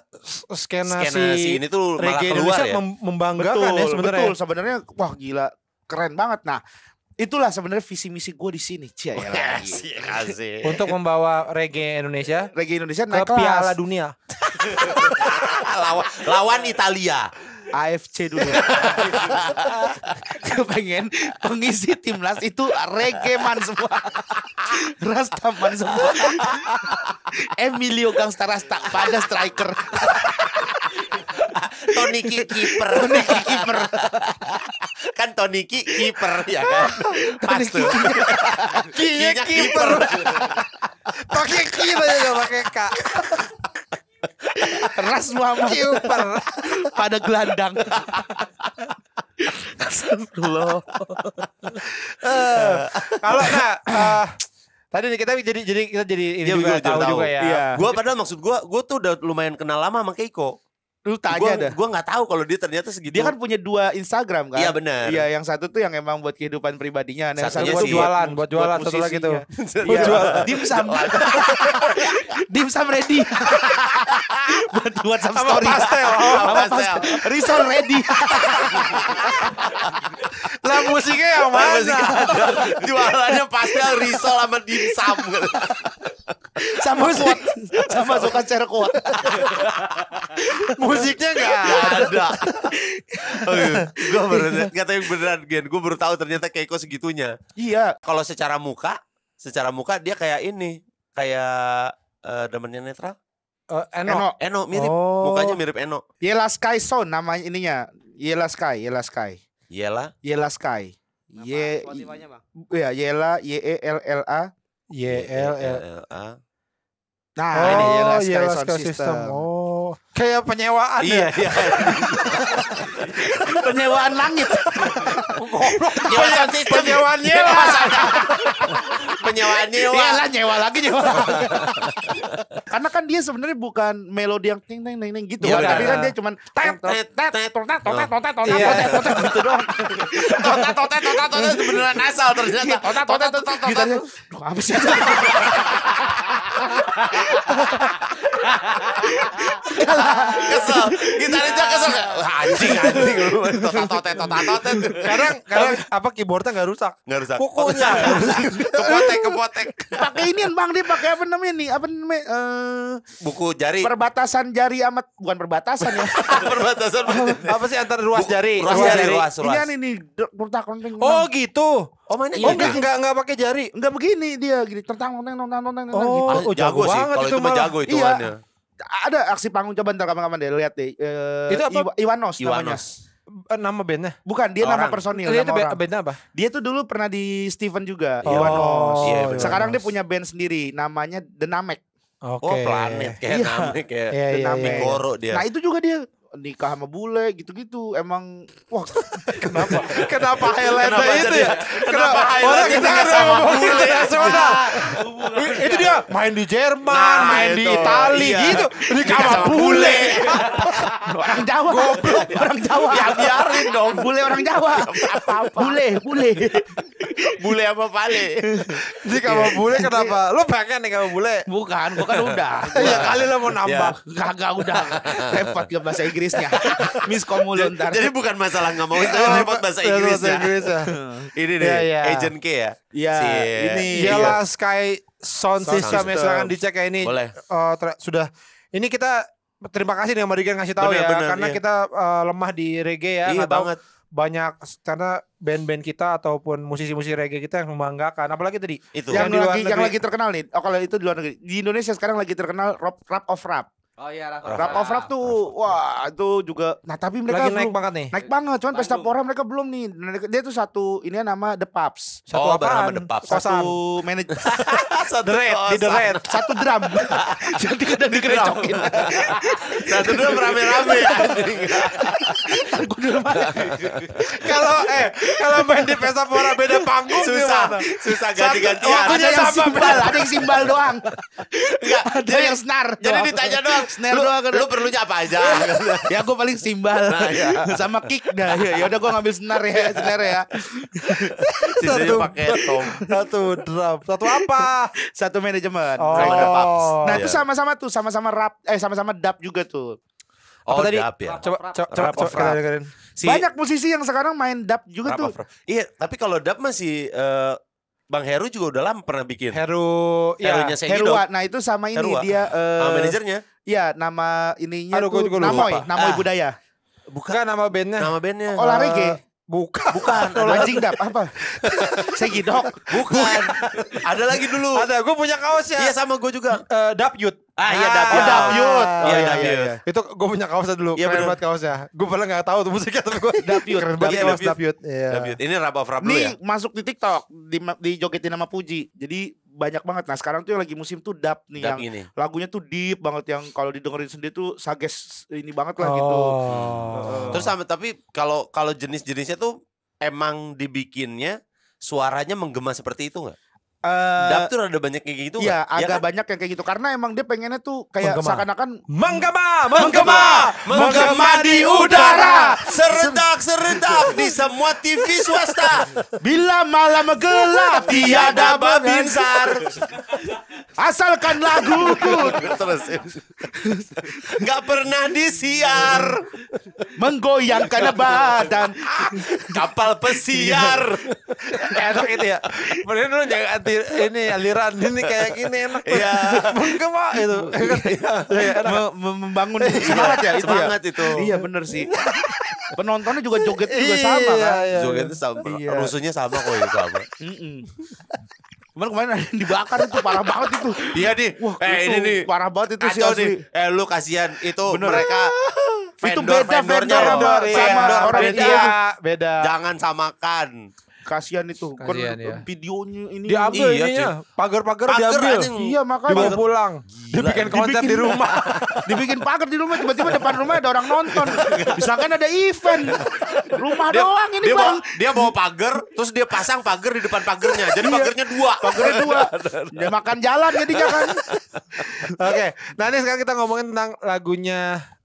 skena, skena si, ini tuh malah reggae keluar Indonesia ya. membanggakan betul, ya sebenarnya. Betul, ya. sebenarnya wah gila, keren banget. Nah, itulah sebenarnya visi misi gue di sini cia ya untuk membawa reggae Indonesia reggae Indonesia naik ke kelas. piala dunia lawan lawan Italia AFC dulu. pengen pengisi timnas itu regeman semua. Rastaman semua. Emilio Gangsta Rasta pada striker. Tony Ki kiper. Tony Ki kiper. kan Tony Ki kiper ya kan. Pas tuh. Ki kiper. Pakai Ki aja pakai kak. Ras Muhammad Kiper pada gelandang. Astagfirullah. uh, kalau nah uh, Tadi kita jadi jadi kita jadi ini iya, juga, juga tahu, juga ya. Iya. Gua padahal maksud gua, gua tuh udah lumayan kenal lama sama Keiko. Lu tanya dah. Gua nggak tahu kalau dia ternyata segitu. Dia kan punya dua Instagram kan? Iya benar. Iya, yang satu tuh yang emang buat kehidupan pribadinya, nah, yang satu buat jualan, buat, jualan buat satu lagi tuh. Buat iya. jualan. Dimsum. Dimsum ready. buat buat WhatsApp story. Sama pastel. Oh, sama pastel. Risol ready. lah musiknya yang mana? Jualannya pastel, risol sama dimsum sama suka sama suka kuat musiknya nggak ada oh, iya. gue baru iya. nggak tahu beneran gen gue baru tahu ternyata Keiko segitunya iya kalau secara muka secara muka dia kayak ini kayak uh, eh, demennya netral Uh, Eno. Eno. Eno mirip, oh. mukanya mirip Eno. Yela Sky Son namanya ininya. Yela Sky, Yela Sky. Yela? Yela Sky. Nama Ye, spotify ya, Yela Y E L L A Y e L L A Nah, oh, ini Yellow Sky, Yellow Sound, Sky System. System. Oh. Kayak penyewaan iya, ya. Iya. penyewaan langit. Goblok. Yellow Sound System. Penyewaan nyewa. penyewaan nyewa. Iyalah nyewa lagi nyewa lagi. Karena kan dia sebenarnya bukan melodi yang ting ting ting ting gitu. Iya, Tapi kan dia cuman tet tet tet tet tet tet tet tet tet tet Tet tet tet tet tet tet tet Tet tet tet tet. tet tet kesel gitarisnya kesel Wah, anjing anjing lu totatotet totatotet sekarang sekarang apa keyboardnya nggak rusak nggak rusak kukunya kepotek kepotek pakai ini bang dia pakai apa namanya nih apa namanya uh, buku jari perbatasan jari amat bukan perbatasan ya perbatasan apa sih antara ruas jari ruas, jari ruas ruas ini ini oh gitu Oh mainnya oh, enggak, enggak, enggak pakai jari. Enggak begini dia gini tertang nonton nonton nonton oh, gitu. Oh, jago, jago sih kalau itu mah jago itu iya. Ada aksi panggung coba ntar kapan-kapan deh lihat deh. Uh, itu apa? Iwanos, Iwanos. namanya. Eh, nama bandnya? Bukan, dia orang. nama personil. Dia itu orang. bandnya apa? Dia tuh dulu pernah di Steven juga, oh, Iwanos. Iya, iya Iwanos. Sekarang dia punya band sendiri, namanya The Namek. Okay. Oh planet kayak yeah. Iya. Namek ya, yeah, yeah, yeah, Namek yeah. dia. Nah itu juga dia nikah sama bule gitu-gitu emang wah kenapa kenapa highlightnya itu ya kenapa, kenapa orang kita kan sama bule internasional iya, iya, itu dia main di Jerman nah, main itu. di Itali iya. gitu nikah iya, sama bule orang Jawa goblok orang Jawa ya biarin dong bule orang Jawa bule bule bule apa pale nikah sama bule kenapa lo pengen nih kamu bule bukan gua kan udah ya kali lo mau nambah kagak udah repot ke bahasa Inggris Inggrisnya. ntar. Jadi bukan masalah nggak mau itu repot bahasa Inggrisnya. ini deh, ya, ya. agent K ya. Iya, si, ini. Iyalah Sky Sound, sound system, ya silahkan dicek ya ini. Boleh. Uh, sudah. Ini kita terima kasih nih Marigan ngasih tahu bener, ya bener, karena iya. kita uh, lemah di reggae ya iya, banget banyak karena band-band kita ataupun musisi-musisi reggae kita yang membanggakan apalagi tadi itu. yang, yang lagi negeri. yang lagi terkenal nih oh kalau itu di luar negeri di Indonesia sekarang lagi terkenal rap, rap of rap Oh iya Raff of Raff tuh wah itu juga nah tapi mereka lagi belum, naik banget nih naik banget cuman pesta pora mereka belum nih dia tuh satu ini nama The Pups satu oh, apa The Pups satu manajer satu the red, di the red satu drum jadi udah dikerecokin satu drum rame-rame aku kalau eh kalau main di pesta pora beda panggung susah susah ganti-gantian ada yang simbal ada yang simbal doang enggak ada yang senar jadi ditanya doang snare lu, doang. Kan. Lu perlunya apa aja? ya gue paling simbal nah, ya. sama kick dah. Ya udah gue ngambil senar ya, senar ya. satu pakai tom. Satu drum. Satu apa? Satu manajemen. Oh. Nah, itu iya. sama-sama tuh, sama-sama rap eh sama-sama dap juga tuh. Oh, apa oh, tadi? Dap, ya? Coba coba coba, coba, coba coba. Si, Banyak musisi yang sekarang main dap juga tuh. Iya, tapi kalau dap masih uh, Bang Heru juga udah lama pernah bikin. Heru, iya. Herunya ya, Heru, nah itu sama ini dia eh, manajernya. Iya, nama ininya Aduh, tuh, Namoy, lupa. Ah. Namoy Budaya. Bukan Nggak, nama bandnya. Nama bandnya. Oh Olahraga. Uh, eh, Bukan. Bukan. Anjing dap apa? Segi dok. Bukan. Bukan. Ada lagi dulu. Ada. Gue punya kaos ya. Iya sama gue juga. Uh, eh, Dabyut. Ah iya dap. Oh dap Yud iya dap iya, oh, iya, iya, iya, Itu gue punya kaosnya dulu. Iya Keren banget kaosnya. Gue pernah gak tahu tuh musiknya tapi gue. Yud Keren banget kaos Dabyut. Dap Dabyut. Ini raba rap dulu ya. Ini masuk di TikTok. Di, di jogetin nama Puji. Jadi banyak banget. Nah sekarang tuh yang lagi musim tuh dub nih dub yang ini. lagunya tuh deep banget yang kalau didengerin sendiri tuh sages ini banget lah gitu. oh. gitu. Terus sama tapi kalau kalau jenis-jenisnya tuh emang dibikinnya suaranya menggema seperti itu nggak? Uh, Dap ada banyak kayak gitu Iya, iya agak ya kan? banyak yang kayak gitu Karena emang dia pengennya tuh Kayak seakan-akan Menggema Menggema Menggema di udara Serentak-serentak Di semua TV swasta Bila malam gelap Tiada babinsar asalkan lagu terus nggak pernah disiar menggoyangkan badan kapal pesiar iya. enak itu ya padahal lu jaga ini aliran ini kayak gini enak ya mungkin pak itu iya. Iya. membangun eh, semangat ya itu ya? semangat itu iya bener sih penontonnya juga joget juga sama kan jogetnya sama rusuhnya sama kok ya sama Kemarin kemarin ada yang dibakar itu parah banget itu. Iya nih. Wah, eh ini nih parah banget itu sih asli. Eh lu kasihan itu Bener. mereka vendor, itu beda vendornya vendor, vendor, vendor, vendor, vendor, vendor, kasihan itu kan kasihan, kan ya. videonya ini diambil iya, ininya ya pagar-pagar diambil aja, iya makanya dibawa pulang Gila. dibikin konser dibikin, di rumah dibikin pagar di rumah tiba-tiba depan rumah ada orang nonton misalkan ada event rumah dia, doang ini dia bang bawa, dia bawa pagar terus dia pasang pagar di depan pagarnya jadi iya. pagarnya dua pagarnya dua dia makan jalan jadi kan oke okay. nah ini sekarang kita ngomongin tentang lagunya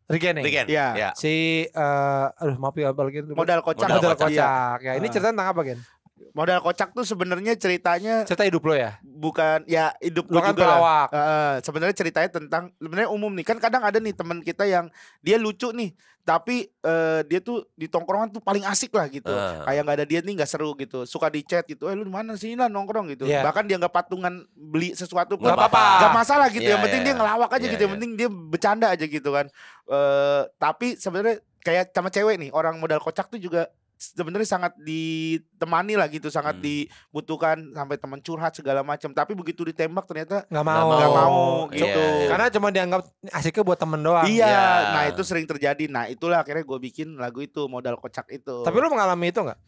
Regen ya. ya. Si uh, aduh maaf ya apa modal kocak. Modal, kocak. kocak. Ya. ya. Ini ah. cerita tentang apa, Gen? Modal kocak tuh sebenarnya ceritanya cerita hidup lo ya? Bukan ya hidup lo, kan juga. pelawak. Uh, sebenarnya ceritanya tentang sebenarnya umum nih kan kadang ada nih teman kita yang dia lucu nih tapi uh, dia tuh di tongkrongan tuh paling asik lah gitu uh. kayak nggak ada dia nih nggak seru gitu suka di chat gitu eh lu mana sih lah nongkrong gitu yeah. bahkan dia nggak patungan beli sesuatu nggak apa-apa masalah gitu yeah, yang iya, penting yeah. dia ngelawak aja yeah, gitu yang yeah. penting dia bercanda aja gitu kan uh, tapi sebenarnya kayak sama cewek nih orang modal kocak tuh juga sebenarnya sangat ditemani lah gitu, sangat hmm. dibutuhkan sampai teman curhat segala macam. Tapi begitu ditembak ternyata nggak mau, nggak mau iya, gitu. Yeah. Karena cuma dianggap asiknya buat temen doang. Iya, yeah. nah itu sering terjadi. Nah itulah akhirnya gue bikin lagu itu modal kocak itu. Tapi lu mengalami itu nggak?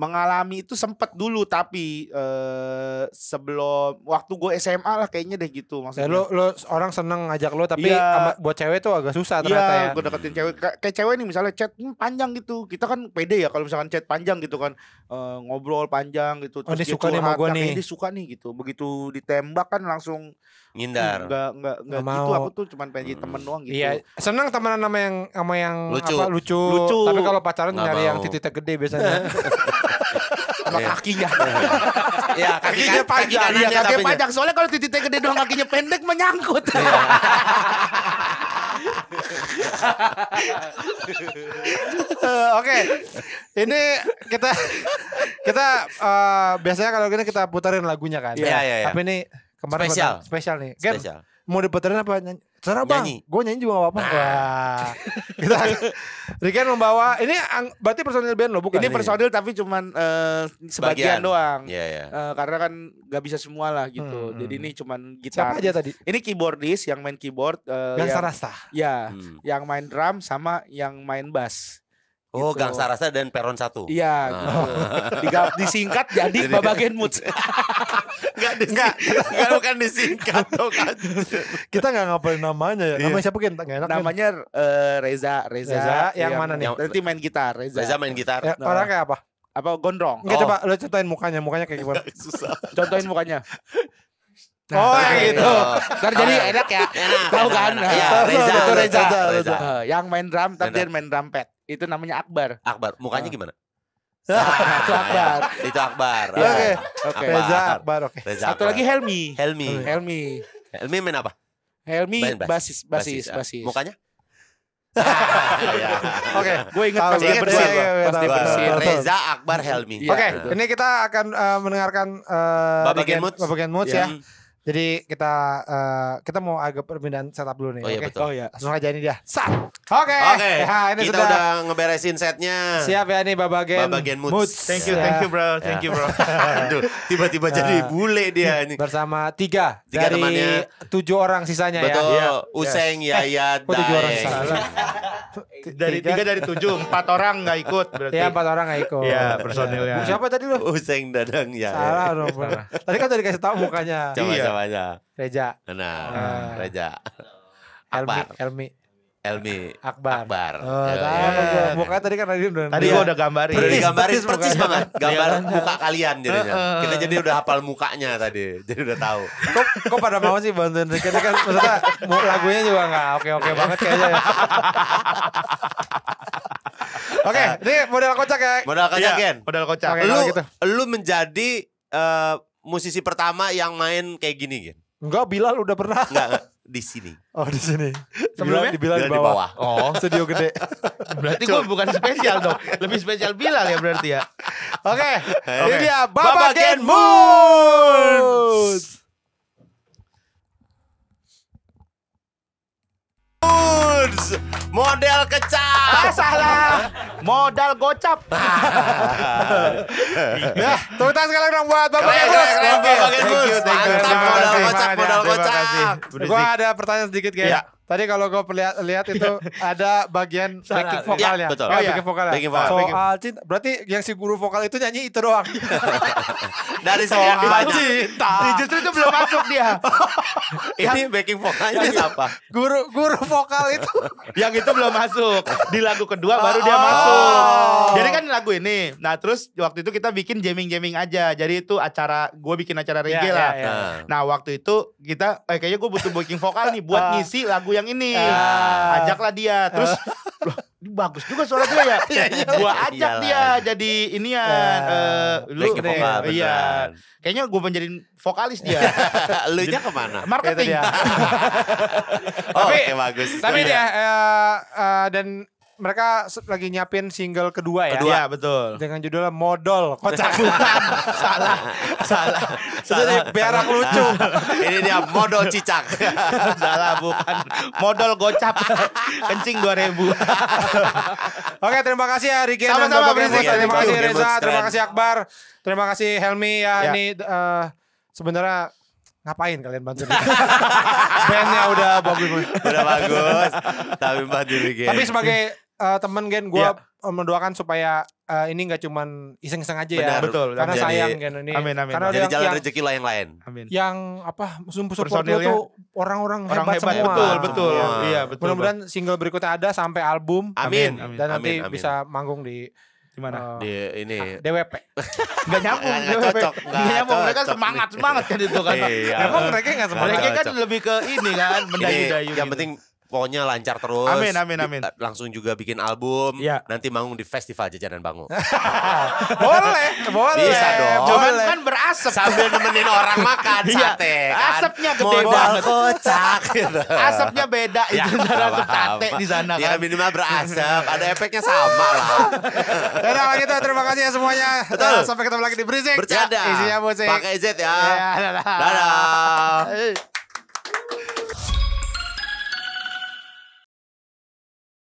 mengalami itu sempet dulu tapi eh, sebelum waktu gue SMA lah kayaknya deh gitu ya, maksudnya. Ya, lo, lo orang seneng ngajak lo tapi ya, buat cewek tuh agak susah iya, ternyata ya. Iya, gue deketin cewek kayak cewek nih misalnya chat hmm, panjang gitu. Kita kan pede ya kalau misalkan chat panjang gitu kan eh, ngobrol panjang gitu. Oh, terus oh, dia, suka nih sama gue nih. Dia suka nih gitu. Begitu ditembak kan langsung ngindar nggak nggak nggak gitu aku tuh cuma pengen jadi temen doang iya, gitu iya senang temenan sama yang sama yang lucu apa, lucu. lucu tapi kalau pacaran nggak nyari mau. yang tititnya gede biasanya sama iya. kakinya ya kakinya kan- panjang iya, kaki ya kakinya panjang soalnya kalau tititnya gede doang kakinya pendek menyangkut uh, Oke, okay. ini kita kita uh, biasanya kalau gini kita putarin lagunya kan. Iya yeah, iya. Yeah, yeah. Tapi ini Kemarin spesial. spesial nih. Gen, kan spesial. Mau diputerin apa nyanyi? Serah bang, gue nyanyi juga gak apa-apa. Nah. Wah. Kita, Riken membawa, ini ang, berarti personil band loh bukan? Ini, personil tapi cuman uh, sebagian Bagian. doang. Yeah, yeah. Uh, karena kan gak bisa semua lah gitu. Hmm, Jadi hmm. ini cuman gitar. Siapa aja tadi? Ini keyboardis yang main keyboard. Uh, Yang Rasta? Ya, hmm. yang main drum sama yang main bass. Oh, gitu. Gang Sarasa dan Peron satu. Iya, nah. gitu. disingkat jadi Babagen Moods. Enggak, enggak, enggak bukan disingkat dong kan. Kita enggak ngapain namanya ya. Iya. Namanya siapa kan enggak enak. Namanya uh, Reza, Reza, Reza yang, yang mana nih? Nanti main gitar, Reza. Reza main gitar. Ya, orang kayak apa? Apa gondrong? Enggak oh. coba lu ceritain mukanya, mukanya kayak gimana? Susah. Contohin mukanya. Nah, oh yang itu. Gitu. Ntar jadi nah, enak ya. Enak. Tahu kan? Nah, iya, Reza, Reza, Reza, Reza. Eh, yang main drum, tapi dia main trumpet. Itu namanya Akbar. Akbar. Mukanya eh. gimana? itu Akbar. itu Akbar. Iya, oke. Oke. Reza Akbar. Oke. Satu lagi Helmi. Helmi. Oh, Helmi. Helmi main apa? Helmi basis, basis, basis. Ya. Mukanya? Iya, iya. Oke, gue ingat pas dia bersihin, Reza Akbar Helmi. Oke, ini kita akan eh, mendengarkan bagian mood, bagian mood ya. Jadi kita uh, kita mau agak perbedaan setup dulu nih. Oh iya okay? betul. Oh iya. Langsung aja ini dia. Sat. Oke. Okay. Oke. Okay. Ya, ini kita sudah... udah ngeberesin setnya. Siap ya nih Babagen. Babagen Moods. Moods. Thank you, thank you bro, ya. thank you bro. Aduh, tiba-tiba uh, jadi bule dia iya, ini. Bersama tiga, tiga dari temannya. tujuh orang sisanya betul. ya. Betul. Iya. Useng, yeah. Yaya, eh, Tujuh orang sisanya. dari tiga dari tujuh, empat orang nggak ikut berarti. Iya empat orang nggak ikut. Iya personilnya. Siapa tadi lu? Useng, Dadang, ya. Salah dong. Tadi kan tadi dikasih tahu mukanya. iya namanya? Reja. Nah, uh. Reja. Ah. Akbar. Elmi. Elmi. Akbar. Akbar. Oh, ya, ya. tadi kan tadi udah Tadi gua udah gambarin. Percis, gambarin percis, percis banget. Gambaran iya. muka kalian jadinya. Kita jadi udah hafal mukanya tadi. Jadi udah tahu. kok kok pada mau sih bantuin ini kan maksudnya lagunya juga enggak oke-oke banget kayaknya ya. Oke, okay, ini modal kocak ya. Modal kocak, ya, Gen. Modal kocak. Lu, gitu. lu menjadi uh, musisi pertama yang main kayak gini gitu? Enggak, Bilal udah pernah. Enggak, enggak. Eh, di sini. Oh, di sini. Sebelumnya Bilal, Bilal di, bawah. di bawah. Oh, studio gede. berarti gue bukan spesial dong. Lebih spesial Bilal ya berarti ya. Oke, okay. okay. ini dia Gen Moon. Foods. Model kecap. Ah, salah. Modal gocap. ya, tepuk tangan sekali dong buat Bapak Agus. Bapak Agus. Mantap modal gocap, modal gocap. Gua ada pertanyaan sedikit kayak. Tadi kalau gue lihat lihat itu iya. ada bagian backing iya, vokalnya. Ya, betul. Oh, iya. Backing vokalnya. Backing vokal. Soal cinta. Berarti yang si guru vokal itu nyanyi itu doang. Dari soal banyak. cinta. Ini justru itu belum masuk dia. Ini backing vokalnya siapa? Guru guru vokal itu. yang itu belum masuk. Di lagu kedua baru dia oh. masuk. Oh. Jadi kan lagu ini. Nah terus waktu itu kita bikin jamming-jamming aja. Jadi itu acara gue bikin acara reggae iya, lah. Ah. Nah waktu itu kita eh, kayaknya gue butuh backing vokal nih buat ah. ngisi lagu yang yang ini. Ah. Ajaklah dia. Ah. Terus loh, bagus juga suara gue ya. Iya, iya. gua ajak dia jadi inian uh, lu iya. Kayaknya gue menjadi vokalis dia. lu nya kemana? Marketing. oh, Tapi, okay, bagus. Tapi iya. dia uh, dan mereka lagi nyiapin single kedua ya. Kedua, ya, betul. Dengan judul Modol Kocak. salah. Salah. salah. biar aku lucu. Ini dia Modol Cicak. salah bukan. Modol Gocap. Kencing 2000. Oke, terima kasih ya Ricky Sama -sama, dan Bapak Terima kasih Reza, terima kasih Akbar. Terima kasih Helmi ya, ya. ini uh, sebenarnya ngapain kalian bantu Bandnya udah bagus. udah bagus. Tapi bantu Tapi sebagai uh, temen gen gue iya. yeah. mendoakan supaya uh, ini nggak cuman iseng-iseng aja ya. Benar, ya. Betul. Karena amin. sayang gen ini. Amin amin. Karena jadi jalan rezeki rezeki lain-lain. Amin. Yang apa musuh support lu tuh orang-orang hebat, hebat semua. Betul betul. Iya, iya betul. Mudah-mudahan single berikutnya ada sampai album. Amin. amin. Dan nanti amin. bisa manggung di di mana? Uh, eh, di ini ah, DWP. Enggak nyambung gak, DWP. Cocok, gak nyambung mereka semangat semangat kan itu kan. Iya. Emang mereka enggak semangat. Mereka kan lebih ke ini kan mendayu-dayu. Yang gitu. penting pokoknya lancar terus. Amin amin amin. langsung juga bikin album. Ya. Nanti manggung di festival jajanan bangun. boleh, boleh. Bisa dong. Cuman kan berasap sambil nemenin orang makan iya. sate. Kan? Asapnya gede banget. kocak gitu. Asapnya beda ya, itu antara sate di sana iya, kan. Ya minimal berasap, ada efeknya sama lah. Dan kita terima kasih ya semuanya. Betul. Sampai ketemu lagi di Brizik. Bercanda. Ya, isinya musik. Pakai Z ya. ya dadah. dadah.